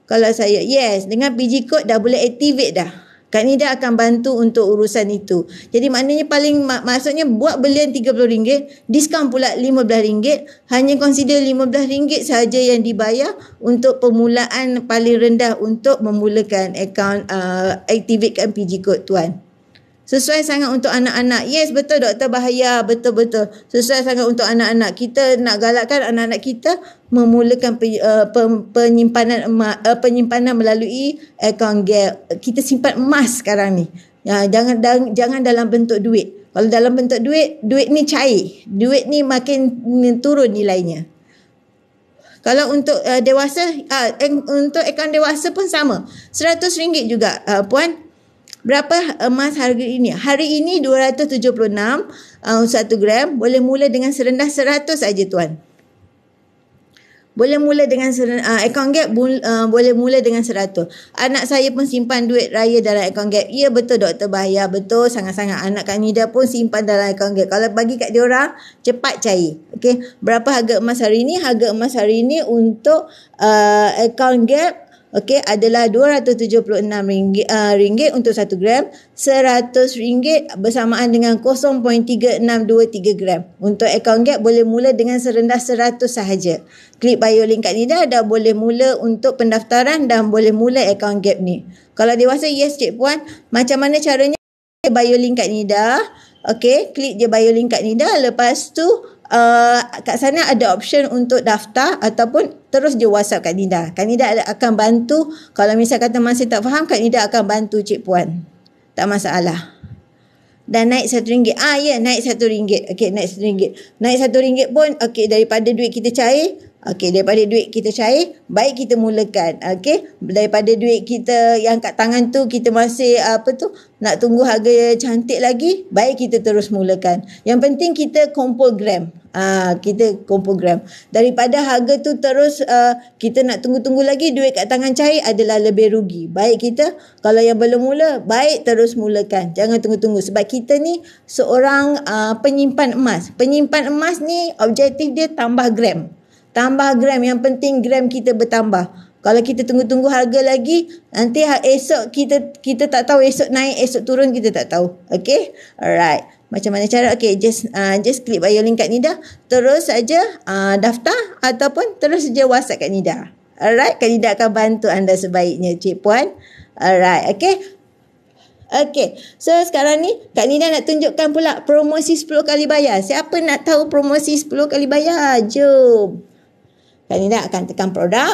Kalau saya, yes, dengan PG Code dah boleh activate dah. Kak Nida akan bantu untuk urusan itu. Jadi maknanya paling mak- maksudnya buat belian RM30, diskaun pula RM15, hanya consider RM15 sahaja yang dibayar untuk permulaan paling rendah untuk memulakan akaun uh, activate PG code tuan. Sesuai sangat untuk anak-anak. Yes, betul doktor bahaya. Betul-betul. Sesuai sangat untuk anak-anak. Kita nak galakkan anak-anak kita memulakan eh, penyimpanan eh, penyimpanan melalui akaun gel. Kita simpan emas sekarang ni. Ya, jangan jangan dalam bentuk duit. Kalau dalam bentuk duit, duit ni cair. Duit ni makin turun nilainya. Kalau untuk uh, dewasa, uh, untuk akaun dewasa pun sama. RM100 juga, uh, Puan berapa emas eh, harga ini? Hari ini 276 uh, 1 gram boleh mula dengan serendah 100 saja tuan. Boleh mula dengan uh, account gap bu, uh, eh, boleh mula dengan 100. Anak saya pun simpan duit raya dalam account gap. Ya betul doktor bayar betul sangat-sangat anak kami dia pun simpan dalam account gap. Kalau bagi kat diorang cepat cair. Okey. Berapa harga emas hari ini? Harga emas hari ini untuk uh, account gap okey adalah 276 ringgit, uh, ringgit untuk 1 gram 100 ringgit bersamaan dengan 0.3623 gram untuk account gap boleh mula dengan serendah 100 sahaja klik bio link kat ni dah dah boleh mula untuk pendaftaran dan boleh mula account gap ni kalau dewasa yes cik puan macam mana caranya Klik bio link kat ni dah, okey klik je bio link kat ni dah, lepas tu Eh, kat sana ada option untuk daftar ataupun terus je WhatsApp Kak Nida. Kak Nida akan bantu kalau misal kata masih tak faham Kak Nida akan bantu Cik Puan. Tak masalah. Dan naik satu ringgit. Ah ya, yeah, naik satu ringgit. Okay, naik satu ringgit. Naik satu ringgit pun, okay, daripada duit kita cair, Okey, daripada duit kita cair, baik kita mulakan. Okey, daripada duit kita yang kat tangan tu, kita masih apa tu, nak tunggu harga cantik lagi, baik kita terus mulakan. Yang penting kita kumpul gram. Ah, kita kumpul gram. Daripada harga tu terus uh, kita nak tunggu-tunggu lagi, duit kat tangan cair adalah lebih rugi. Baik kita, kalau yang belum mula, baik terus mulakan. Jangan tunggu-tunggu. Sebab kita ni seorang uh, penyimpan emas. Penyimpan emas ni objektif dia tambah gram. Tambah gram. Yang penting gram kita bertambah. Kalau kita tunggu-tunggu harga lagi, nanti ha, esok kita kita tak tahu esok naik, esok turun kita tak tahu. Okay? Alright. Macam mana cara? Okay, just uh, just klik bio link kat Nida. Terus saja uh, daftar ataupun terus saja WhatsApp kat Nida. Alright, kat Nida akan bantu anda sebaiknya, Cik Puan. Alright, okay. Okay, so sekarang ni kat Nina nak tunjukkan pula promosi 10 kali bayar. Siapa nak tahu promosi 10 kali bayar? Jom. Kandidat akan tekan produk.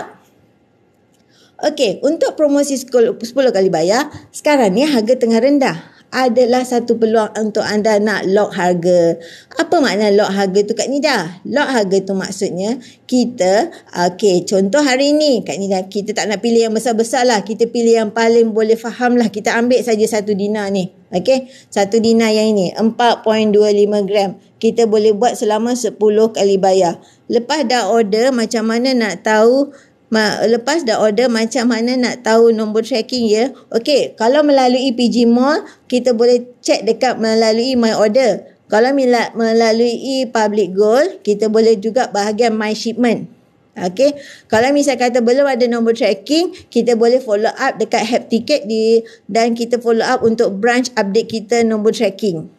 Okey, untuk promosi 10 kali bayar, sekarang ni harga tengah rendah. Adalah satu peluang untuk anda nak lock harga. Apa makna lock harga tu Kak Nida? Lock harga tu maksudnya kita, okay. contoh hari ni Kak Nida, kita tak nak pilih yang besar-besar lah. Kita pilih yang paling boleh faham lah. Kita ambil saja satu dina ni. okay? satu dina yang ini, 4.25 gram. Kita boleh buat selama 10 kali bayar lepas dah order macam mana nak tahu Ma, lepas dah order macam mana nak tahu nombor tracking ya. Okey, kalau melalui PG Mall, kita boleh check dekat melalui My Order. Kalau melalui Public Goal, kita boleh juga bahagian My Shipment. Okey, kalau misalnya kata belum ada nombor tracking, kita boleh follow up dekat Help Ticket di, dan kita follow up untuk branch update kita nombor tracking.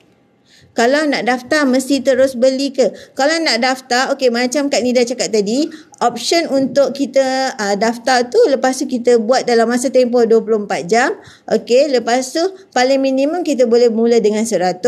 Kalau nak daftar mesti terus beli ke? Kalau nak daftar, okey macam Kak Nida cakap tadi, option untuk kita uh, daftar tu lepas tu kita buat dalam masa tempoh 24 jam. Okey, lepas tu paling minimum kita boleh mula dengan 100.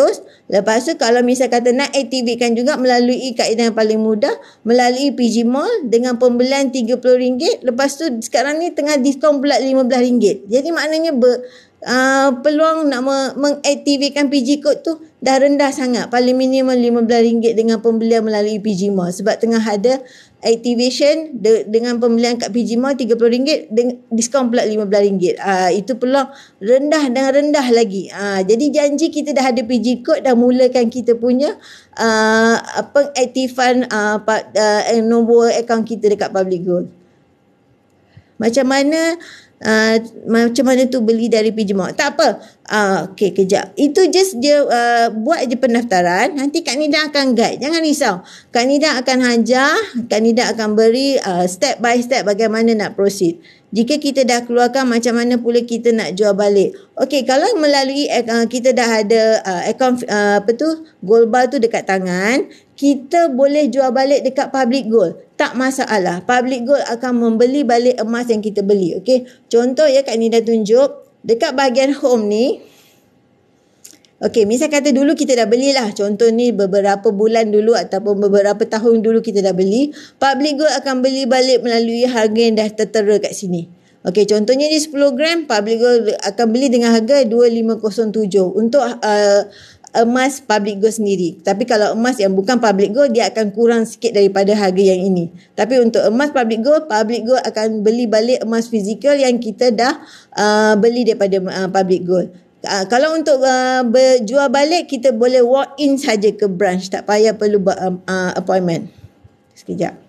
Lepas tu kalau misal kata nak aktifkan juga melalui kaedah yang paling mudah, melalui PG Mall dengan pembelian RM30. Lepas tu sekarang ni tengah diskon pula RM15. Jadi maknanya ber, Ah, peluang nak me- mengaktifkan PG code tu dah rendah sangat paling minimum RM15 dengan pembelian melalui PG Mall sebab tengah ada activation de- dengan pembelian kat PG Mall RM30 diskaun pula RM15 uh, ah, itu peluang rendah dan rendah lagi uh, jadi janji kita dah ada PG code dah mulakan kita punya uh, pengaktifan uh, pa- uh, nombor akaun kita dekat public gold macam mana Uh, macam mana tu beli dari pijemok tak apa uh, okey kejap itu just dia uh, buat je pendaftaran nanti Kak Nida akan guide jangan risau Kak Nida akan hajar Kak Nida akan beri uh, step by step bagaimana nak proceed jika kita dah keluarkan macam mana pula kita nak jual balik. Okey, kalau melalui uh, kita dah ada uh, account uh, apa tu gold bar tu dekat tangan, kita boleh jual balik dekat public gold. Tak masalah. Public gold akan membeli balik emas yang kita beli. Okey. Contoh ya Kak Nida tunjuk dekat bahagian home ni Okay, misal kata dulu kita dah belilah. Contoh ni beberapa bulan dulu ataupun beberapa tahun dulu kita dah beli. Public good akan beli balik melalui harga yang dah tertera kat sini. Okay, contohnya ni 10 gram. Public good akan beli dengan harga 2507 untuk uh, emas public good sendiri. Tapi kalau emas yang bukan public good, dia akan kurang sikit daripada harga yang ini. Tapi untuk emas public good, public good akan beli balik emas fizikal yang kita dah uh, beli daripada uh, public good. Uh, kalau untuk uh, berjual balik kita boleh walk in saja ke branch tak payah perlu uh, appointment. Sekejap.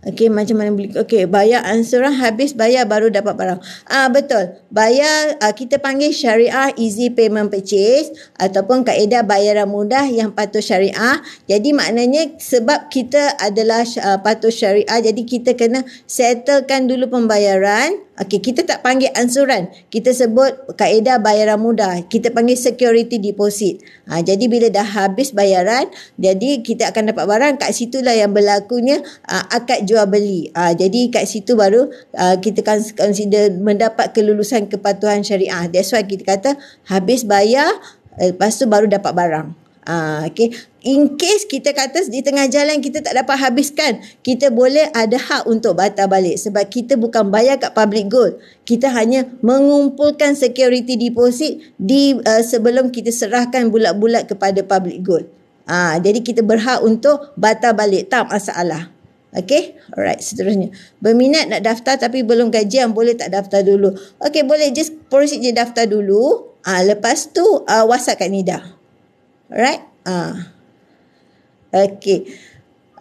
Okey macam mana beli? Okey bayar ansuran habis bayar baru dapat barang. Ah uh, betul. Bayar uh, kita panggil syariah easy payment purchase ataupun kaedah bayaran mudah yang patuh syariah. Jadi maknanya sebab kita adalah uh, patuh syariah jadi kita kena settlekan dulu pembayaran Okay, kita tak panggil ansuran. Kita sebut kaedah bayaran mudah. Kita panggil security deposit. Ha, jadi bila dah habis bayaran, jadi kita akan dapat barang kat situlah yang berlakunya uh, akad jual beli. Ha, jadi kat situ baru uh, kita kan consider mendapat kelulusan kepatuhan syariah. That's why kita kata habis bayar lepas tu baru dapat barang. Uh, ah, okay. In case kita kata di tengah jalan kita tak dapat habiskan, kita boleh ada hak untuk batal balik sebab kita bukan bayar kat public gold. Kita hanya mengumpulkan security deposit di uh, sebelum kita serahkan bulat-bulat kepada public gold. Uh, ah, jadi kita berhak untuk batal balik. Tak masalah. Okay. Alright. Seterusnya. Berminat nak daftar tapi belum gajian boleh tak daftar dulu? Okay boleh. Just proceed je daftar dulu. Ah lepas tu uh, WhatsApp kat Nida. Alright? Uh. Okay.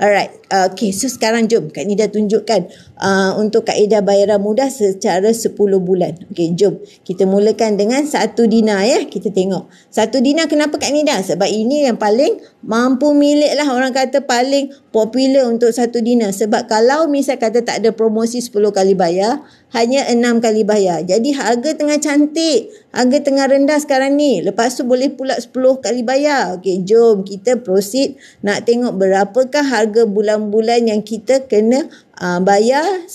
Alright. Uh, okay, so sekarang jom. Kak Nida tunjukkan uh, untuk kaedah bayaran mudah secara 10 bulan. Okey, jom kita mulakan dengan satu dina ya. Kita tengok. Satu dina kenapa Kak Nida? Sebab ini yang paling mampu milik lah orang kata paling popular untuk satu dina. Sebab kalau misal kata tak ada promosi 10 kali bayar, hanya 6 kali bayar. Jadi harga tengah cantik, harga tengah rendah sekarang ni. Lepas tu boleh pula 10 kali bayar. Okey, jom kita proceed nak tengok berapakah harga bulan-bulan yang kita kena uh, bayar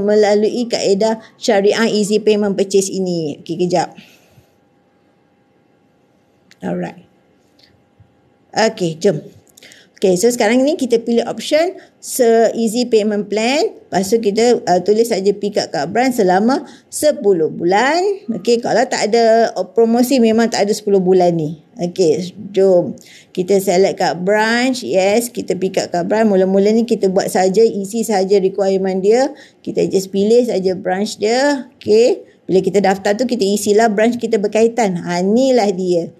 melalui kaedah syariah easy payment purchase ini. Okey, kejap. Alright. Okey, jom. Okay, so sekarang ni kita pilih option se easy payment plan. Lepas tu kita uh, tulis saja pi up kat brand selama 10 bulan. Okay, kalau tak ada promosi memang tak ada 10 bulan ni. Okay, jom. Kita select kat branch. Yes, kita pi up kat brand. Mula-mula ni kita buat saja isi saja requirement dia. Kita just pilih saja branch dia. Okay, bila kita daftar tu kita isilah branch kita berkaitan. Ha, lah dia.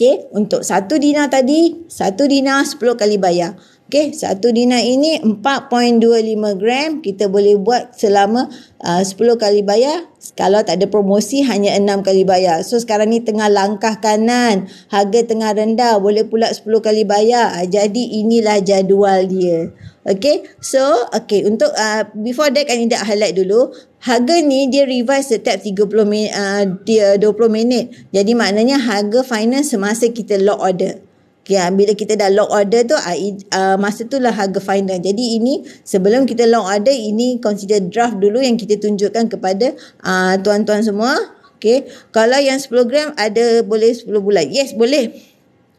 Okey, untuk satu dina tadi, satu dina sepuluh kali bayar. Okey, satu dina ini 4.25 gram kita boleh buat selama uh, 10 kali bayar. Kalau tak ada promosi hanya 6 kali bayar. So sekarang ni tengah langkah kanan, harga tengah rendah, boleh pula 10 kali bayar. Ah, jadi inilah jadual dia. Okey. So, okey, untuk uh, before that kan indah highlight dulu. Harga ni dia revise setiap 30 minit uh, dia 20 minit. Jadi maknanya harga final semasa kita lock order. Ya, bila kita dah lock order tu, uh, masa tu lah harga final. Jadi ini sebelum kita lock order, ini consider draft dulu yang kita tunjukkan kepada uh, tuan-tuan semua. Okay. Kalau yang 10 gram ada boleh 10 bulan. Yes, boleh.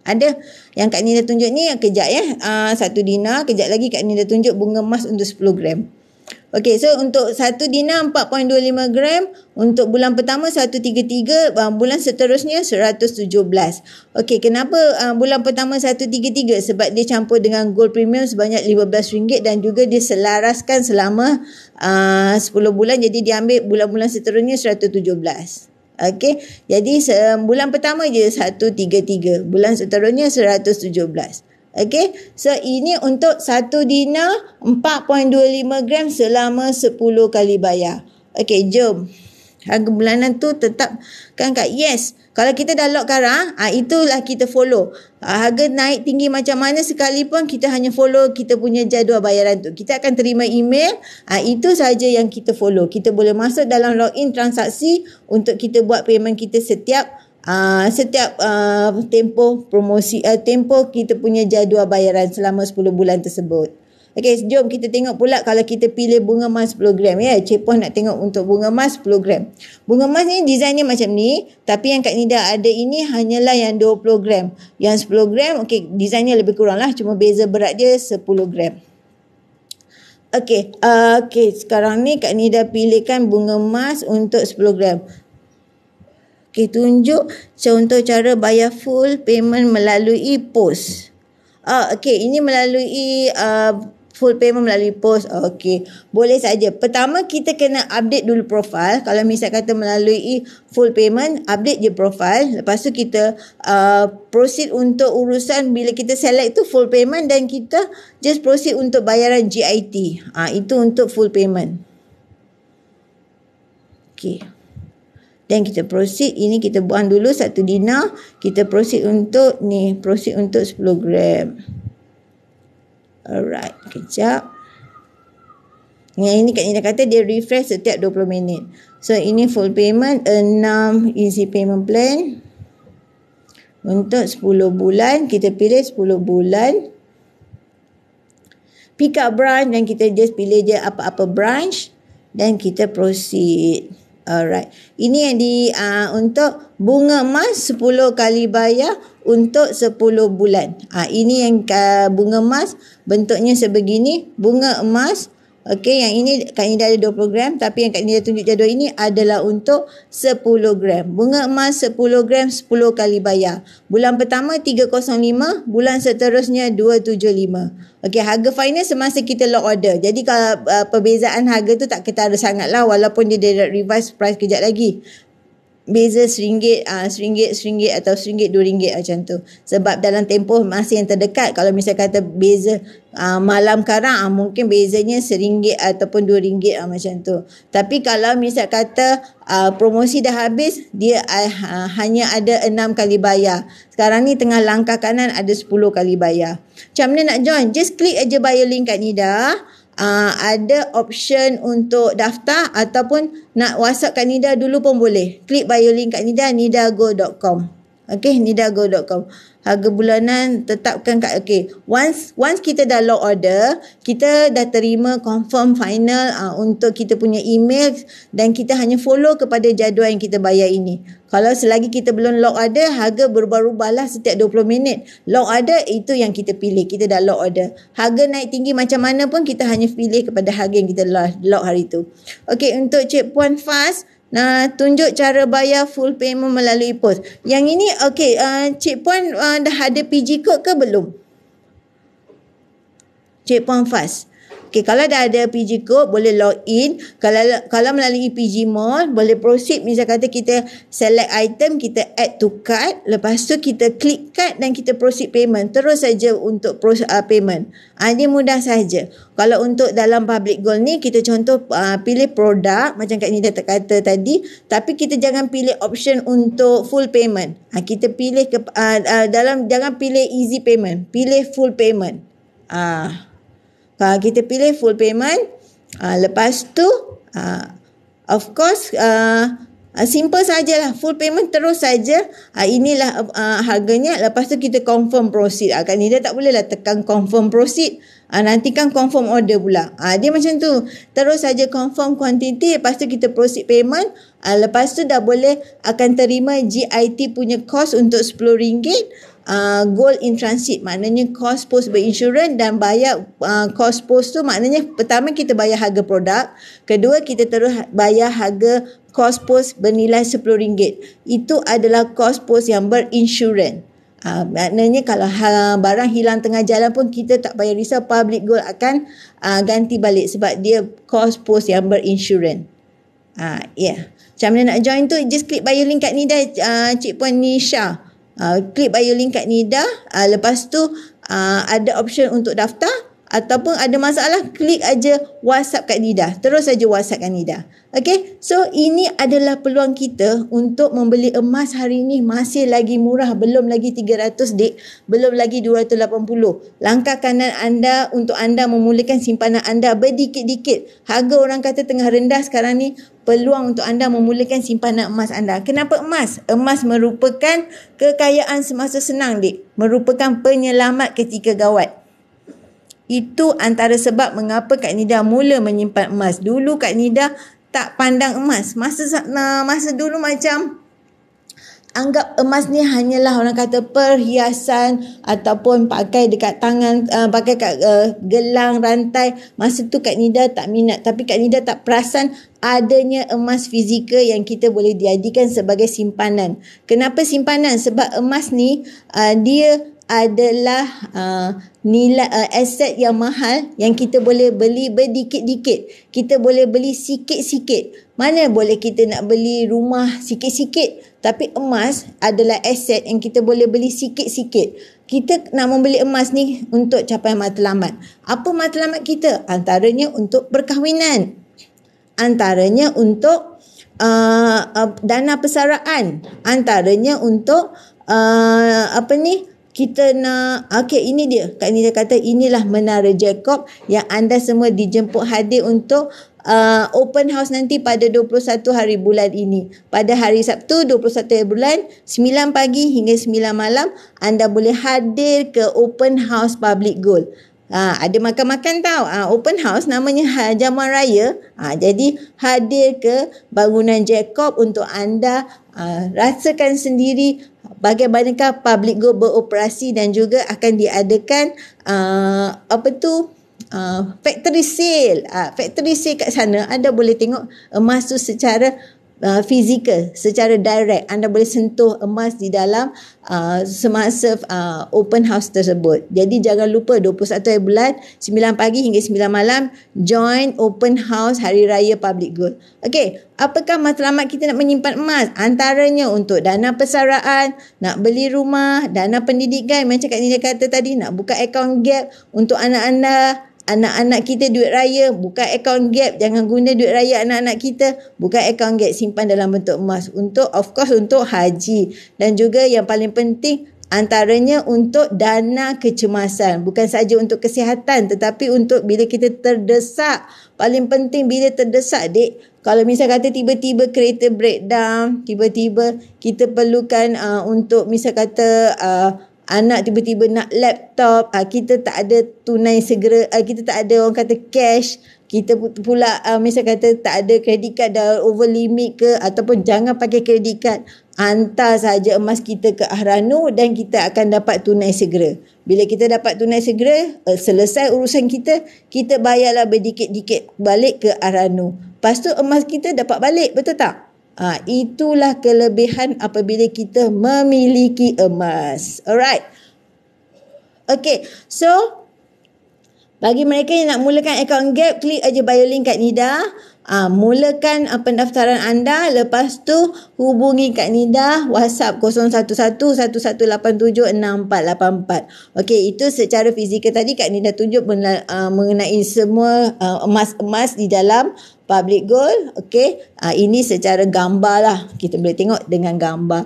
Ada. Yang Kak Nina tunjuk ni, kejap ya. Uh, satu dina, kejap lagi Kak Nina tunjuk bunga emas untuk 10 gram. Okey, so untuk satu dina 4.25 gram, untuk bulan pertama 133, um, bulan seterusnya 117. Okey, kenapa uh, bulan pertama 133? Sebab dia campur dengan gold premium sebanyak RM15 dan juga dia selaraskan selama uh, 10 bulan. Jadi dia ambil bulan-bulan seterusnya 117. Okey, jadi um, bulan pertama je 133, bulan seterusnya 117. Okay, so ini untuk satu dina 4.25 gram selama 10 kali bayar. Okay, jom. Harga bulanan tu tetap kan kat yes. Kalau kita dah lock sekarang, ah itulah kita follow. Ah, harga naik tinggi macam mana sekalipun kita hanya follow kita punya jadual bayaran tu. Kita akan terima email, ah itu saja yang kita follow. Kita boleh masuk dalam login transaksi untuk kita buat payment kita setiap uh, setiap uh, tempoh promosi uh, tempoh kita punya jadual bayaran selama 10 bulan tersebut. Okey, jom kita tengok pula kalau kita pilih bunga emas 10 gram ya. Cepoh nak tengok untuk bunga emas 10 gram. Bunga emas ni desainnya macam ni, tapi yang kat Nida ada ini hanyalah yang 20 gram. Yang 10 gram, okey, desainnya lebih kurang lah. Cuma beza berat dia 10 gram. Okey, uh, okey, sekarang ni Kak Nida pilihkan bunga emas untuk 10 gram. Okey, tunjuk contoh cara bayar full payment melalui POS. Ah, okey, ini melalui uh, full payment melalui POS. Okey, boleh saja. Pertama, kita kena update dulu profil. Kalau misalnya kata melalui full payment, update je profil. Lepas tu kita uh, proceed untuk urusan bila kita select tu full payment dan kita just proceed untuk bayaran GIT. Ah, itu untuk full payment. Okey. Then kita proceed ini kita buang dulu satu dina, Kita proceed untuk ni. Proceed untuk 10 gram. Alright. Kejap. Yang ini kat ni dah kata dia refresh setiap 20 minit. So ini full payment. 6 easy payment plan. Untuk 10 bulan. Kita pilih 10 bulan. Pick up branch dan kita just pilih je apa-apa branch. Dan kita proceed. Alright. Ini yang di uh, untuk bunga emas 10 kali bayar untuk 10 bulan. Ah uh, ini yang uh, bunga emas bentuknya sebegini, bunga emas Okey, yang ini kat ini dia ada 20 gram tapi yang kat ini dia tunjuk jadual ini adalah untuk 10 gram. Bunga emas 10 gram 10 kali bayar. Bulan pertama 305, bulan seterusnya 275. Okey, harga final semasa kita lock order. Jadi kalau uh, perbezaan harga tu tak kita ketara sangatlah walaupun dia direct revise price kejap lagi beza seringgit uh, seringgit seringgit atau seringgit dua ringgit macam tu sebab dalam tempoh masih yang terdekat kalau misalnya kata beza uh, malam karang uh, mungkin bezanya seringgit ataupun dua ringgit uh, macam tu tapi kalau misalnya kata uh, promosi dah habis dia uh, hanya ada enam kali bayar sekarang ni tengah langkah kanan ada sepuluh kali bayar macam mana nak join just klik aja bayar link kat ni dah uh, ada option untuk daftar ataupun nak WhatsApp kat Nida dulu pun boleh. Klik bio link kat Nida, nidago.com. Okay, nidago.com harga bulanan tetapkan kat okey once once kita dah log order kita dah terima confirm final uh, untuk kita punya email dan kita hanya follow kepada jadual yang kita bayar ini kalau selagi kita belum log order harga berubah-ubahlah setiap 20 minit log order itu yang kita pilih kita dah log order harga naik tinggi macam mana pun kita hanya pilih kepada harga yang kita log hari itu. okey untuk cik puan fast Nah, tunjuk cara bayar full payment melalui pos. Yang ini okey, uh, Cik Puan uh, dah ada PG code ke belum? Cik Puan Fast. Okey, kalau dah ada PG code boleh log in. Kalau kalau melalui PG Mall boleh proceed misal kata kita select item kita add to cart lepas tu kita klik cart dan kita proceed payment terus saja untuk proses uh, payment. Ha, ini mudah saja. Kalau untuk dalam public goal ni kita contoh uh, pilih produk macam kat ni dah terkata tadi tapi kita jangan pilih option untuk full payment. Ha, kita pilih ke, uh, uh, dalam jangan pilih easy payment, pilih full payment. Ah uh. Ha, kita pilih full payment. Ha, lepas tu, ha, of course, ha, simple sajalah. Full payment terus saja. Ha, inilah ha, harganya. Lepas tu kita confirm proceed. Ha, ni dia tak bolehlah tekan confirm proceed. Ha, nanti kan confirm order pula. Ha, dia macam tu. Terus saja confirm quantity. Lepas tu kita proceed payment. Ha, lepas tu dah boleh akan terima GIT punya cost untuk RM10 uh, gold in transit maknanya cost post berinsurans dan bayar uh, cost post tu maknanya pertama kita bayar harga produk kedua kita terus bayar harga cost post bernilai RM10 itu adalah cost post yang berinsurans Uh, maknanya kalau ha, barang hilang tengah jalan pun kita tak payah risau public gold akan uh, ganti balik sebab dia cost post yang berinsurans. Uh, yeah. ya. Macam mana nak join tu just klik bio link kat ni dah uh, Cik Puan Nisha. Uh, klik bio link kat Nida. Uh, ah, lepas tu uh, ada option untuk daftar ataupun ada masalah klik aja WhatsApp kat Nida. Terus aja WhatsApp kat Nida. Okay, so ini adalah peluang kita untuk membeli emas hari ini masih lagi murah. Belum lagi 300 dik, belum lagi 280. Langkah kanan anda untuk anda memulakan simpanan anda berdikit-dikit. Harga orang kata tengah rendah sekarang ni peluang untuk anda memulakan simpanan emas anda. Kenapa emas? Emas merupakan kekayaan semasa senang dik. Merupakan penyelamat ketika gawat. Itu antara sebab mengapa Kak Nida mula menyimpan emas. Dulu Kak Nida tak pandang emas. Masa nah, masa dulu macam anggap emas ni hanyalah orang kata perhiasan ataupun pakai dekat tangan uh, pakai kat uh, gelang rantai masa tu Kak Nida tak minat tapi Kak Nida tak perasan adanya emas fizikal yang kita boleh diadikan sebagai simpanan. Kenapa simpanan? Sebab emas ni uh, dia adalah uh, nilai uh, aset yang mahal yang kita boleh beli berdikit-dikit. Kita boleh beli sikit-sikit. Mana boleh kita nak beli rumah sikit-sikit? Tapi emas adalah aset yang kita boleh beli sikit-sikit. Kita nak membeli emas ni untuk capai matlamat. Apa matlamat kita? Antaranya untuk perkahwinan. Antaranya untuk Uh, uh, dana persaraan antaranya untuk uh, apa ni kita nak okey ini dia kat ni dia kata inilah menara Jacob yang anda semua dijemput hadir untuk uh, open house nanti pada 21 hari bulan ini pada hari Sabtu 21 bulan 9 pagi hingga 9 malam anda boleh hadir ke open house public goal Ha, ada makan-makan tau. Ha, open house namanya ha, Jamuan Raya. Ha, jadi hadir ke bangunan Jacob untuk anda Ah, rasakan sendiri bagaimanakah public go beroperasi dan juga akan diadakan uh, apa tu uh, factory sale uh, factory sale kat sana anda boleh tengok emas tu secara Uh, fizikal secara direct anda boleh sentuh emas di dalam uh, semasa uh, open house tersebut. Jadi jangan lupa 21 bulan 9 pagi hingga 9 malam join open house hari raya public good. Okey, apakah matlamat kita nak menyimpan emas? Antaranya untuk dana persaraan, nak beli rumah, dana pendidikan macam Kak Nina kata tadi, nak buka account gap untuk anak anda anak-anak kita duit raya, buka akaun gap, jangan guna duit raya anak-anak kita, buka akaun gap simpan dalam bentuk emas untuk of course untuk haji dan juga yang paling penting antaranya untuk dana kecemasan bukan saja untuk kesihatan tetapi untuk bila kita terdesak paling penting bila terdesak dek kalau misal kata tiba-tiba kereta breakdown tiba-tiba kita perlukan uh, untuk misal kata uh, anak tiba-tiba nak laptop uh, kita tak ada tunai segera uh, kita tak ada orang kata cash kita pula uh, misal kata tak ada kredit card dah over limit ke ataupun jangan pakai kredit card hantar saja emas kita ke Ahranu dan kita akan dapat tunai segera bila kita dapat tunai segera uh, selesai urusan kita kita bayarlah berdikit-dikit balik ke Ahranu lepas tu emas kita dapat balik betul tak Ha, itulah kelebihan apabila kita memiliki emas. Alright. Okay. So, bagi mereka yang nak mulakan akaun gap, klik aja bio link kat Nida. Ha, mulakan uh, pendaftaran anda. Lepas tu, hubungi kat Nida. WhatsApp 011-1187-6484. Okay. Itu secara fizikal tadi Kak Nida tunjuk uh, mengenai semua uh, emas-emas di dalam public goal okey uh, ini secara gambar lah kita boleh tengok dengan gambar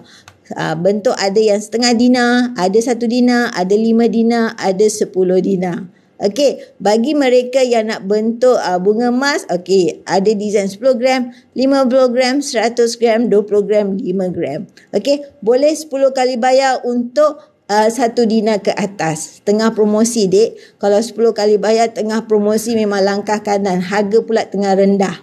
uh, bentuk ada yang setengah dina ada satu dina ada lima dina ada sepuluh dina Okey, bagi mereka yang nak bentuk uh, bunga emas, okey, ada design 10 gram, 50 gram, 100 gram, 20 gram, 5 gram. Okey, boleh 10 kali bayar untuk uh, satu dina ke atas. Tengah promosi, dek. Kalau sepuluh kali bayar, tengah promosi memang langkah kanan. Harga pula tengah rendah.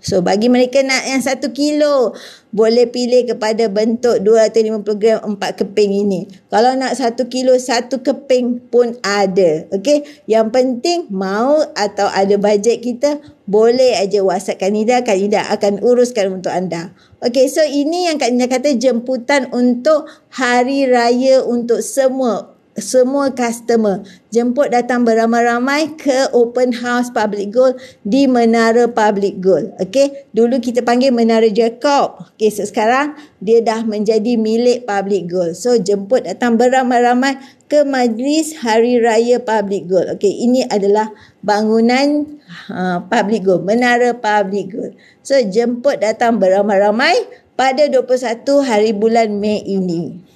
So, bagi mereka nak yang satu kilo, boleh pilih kepada bentuk 250 gram empat keping ini. Kalau nak satu kilo, satu keping pun ada. Okay? Yang penting, mau atau ada bajet kita, boleh aja WhatsApp Kanida. Kanida akan uruskan untuk anda. Okay, so ini yang katanya kata jemputan untuk hari raya untuk semua semua customer jemput datang beramai-ramai ke open house public gold di menara public gold okey dulu kita panggil menara jacob okey so sekarang dia dah menjadi milik public gold so jemput datang beramai-ramai ke majlis hari raya public gold okey ini adalah bangunan uh, public gold menara public gold so jemput datang beramai-ramai pada 21 hari bulan Mei ini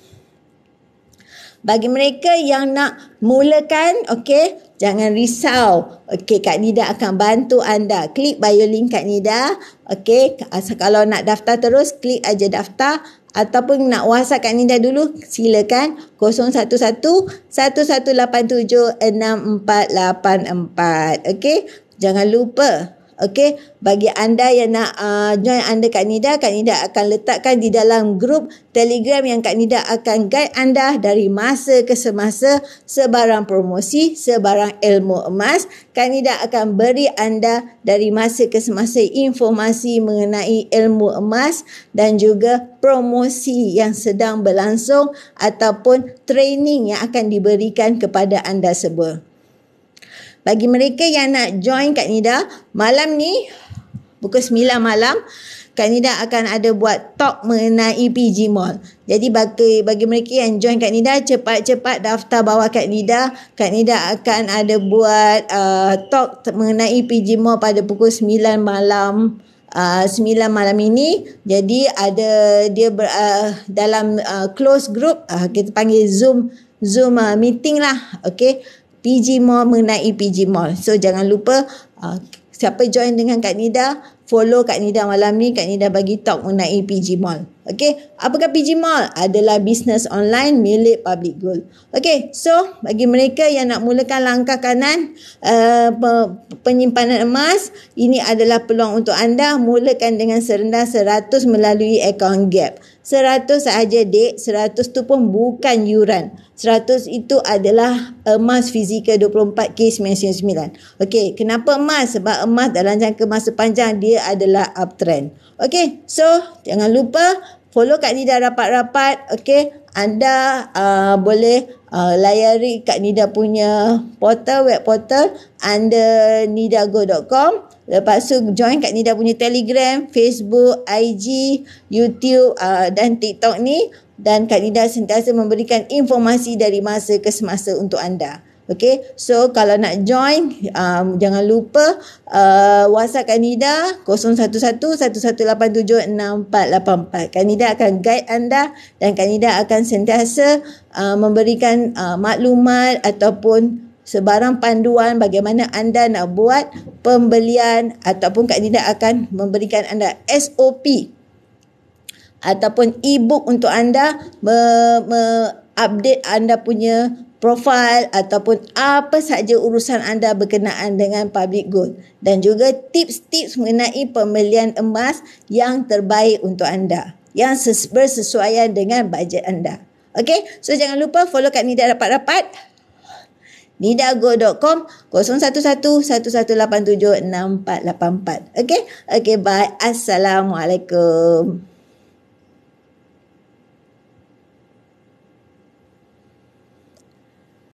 bagi mereka yang nak mulakan, okey, jangan risau. Okey, Kak Nida akan bantu anda. Klik bio link Kak Nida. Okey, kalau nak daftar terus, klik aja daftar ataupun nak WhatsApp Kak Nida dulu, silakan 011 1187 6484. Okey, jangan lupa Okey, bagi anda yang nak uh, join anda Kak Nida, Kak Nida akan letakkan di dalam grup Telegram yang Kak Nida akan guide anda dari masa ke semasa sebarang promosi, sebarang ilmu emas. Kak Nida akan beri anda dari masa ke semasa informasi mengenai ilmu emas dan juga promosi yang sedang berlangsung ataupun training yang akan diberikan kepada anda semua. Bagi mereka yang nak join Kak Nida, malam ni pukul 9 malam Kak Nida akan ada buat talk mengenai PG Mall. Jadi bagi bagi mereka yang join Kak Nida cepat-cepat daftar bawah Kak Nida. Kak Nida akan ada buat uh, talk mengenai PG Mall pada pukul 9 malam uh, 9 malam ini. Jadi ada dia ber, uh, dalam uh, close group uh, kita panggil Zoom Zoom uh, meeting lah. Okay. PG Mall mengenai PG Mall. So jangan lupa uh, siapa join dengan Kak Nida, follow Kak Nida malam ni Kak Nida bagi talk mengenai PG Mall. Okay, apakah PG Mall? Adalah bisnes online milik public goal. Okay, so bagi mereka yang nak mulakan langkah kanan uh, penyimpanan emas, ini adalah peluang untuk anda mulakan dengan serendah 100 melalui akaun gap. 100 sahaja dek, 100 tu pun bukan yuran. 100 itu adalah emas fizikal 24K99. Okay, kenapa emas? Sebab emas dalam jangka masa panjang dia adalah uptrend. Okay, so jangan lupa follow Kak Nida rapat-rapat. Okay, anda uh, boleh uh, layari Kak Nida punya portal, web portal undernidago.com. Lepas tu join Kak Nida punya Telegram, Facebook, IG, YouTube uh, dan TikTok ni. Dan Kak Nida sentiasa memberikan informasi dari masa ke semasa untuk anda. Okay, so kalau nak join, um, jangan lupa uh, WhatsApp Kanida 011-1187-6484. Kanida akan guide anda dan Kanida akan sentiasa uh, memberikan uh, maklumat ataupun sebarang panduan bagaimana anda nak buat pembelian ataupun Kanida akan memberikan anda SOP ataupun e-book untuk anda me- me- update anda punya Profil ataupun apa sahaja urusan anda berkenaan dengan public good dan juga tips-tips mengenai pembelian emas yang terbaik untuk anda yang bersesuaian dengan bajet anda. Okay, so jangan lupa follow kat Nida dapat-dapat. nidago.com 0111187 6484 Okay, okay bye. Assalamualaikum.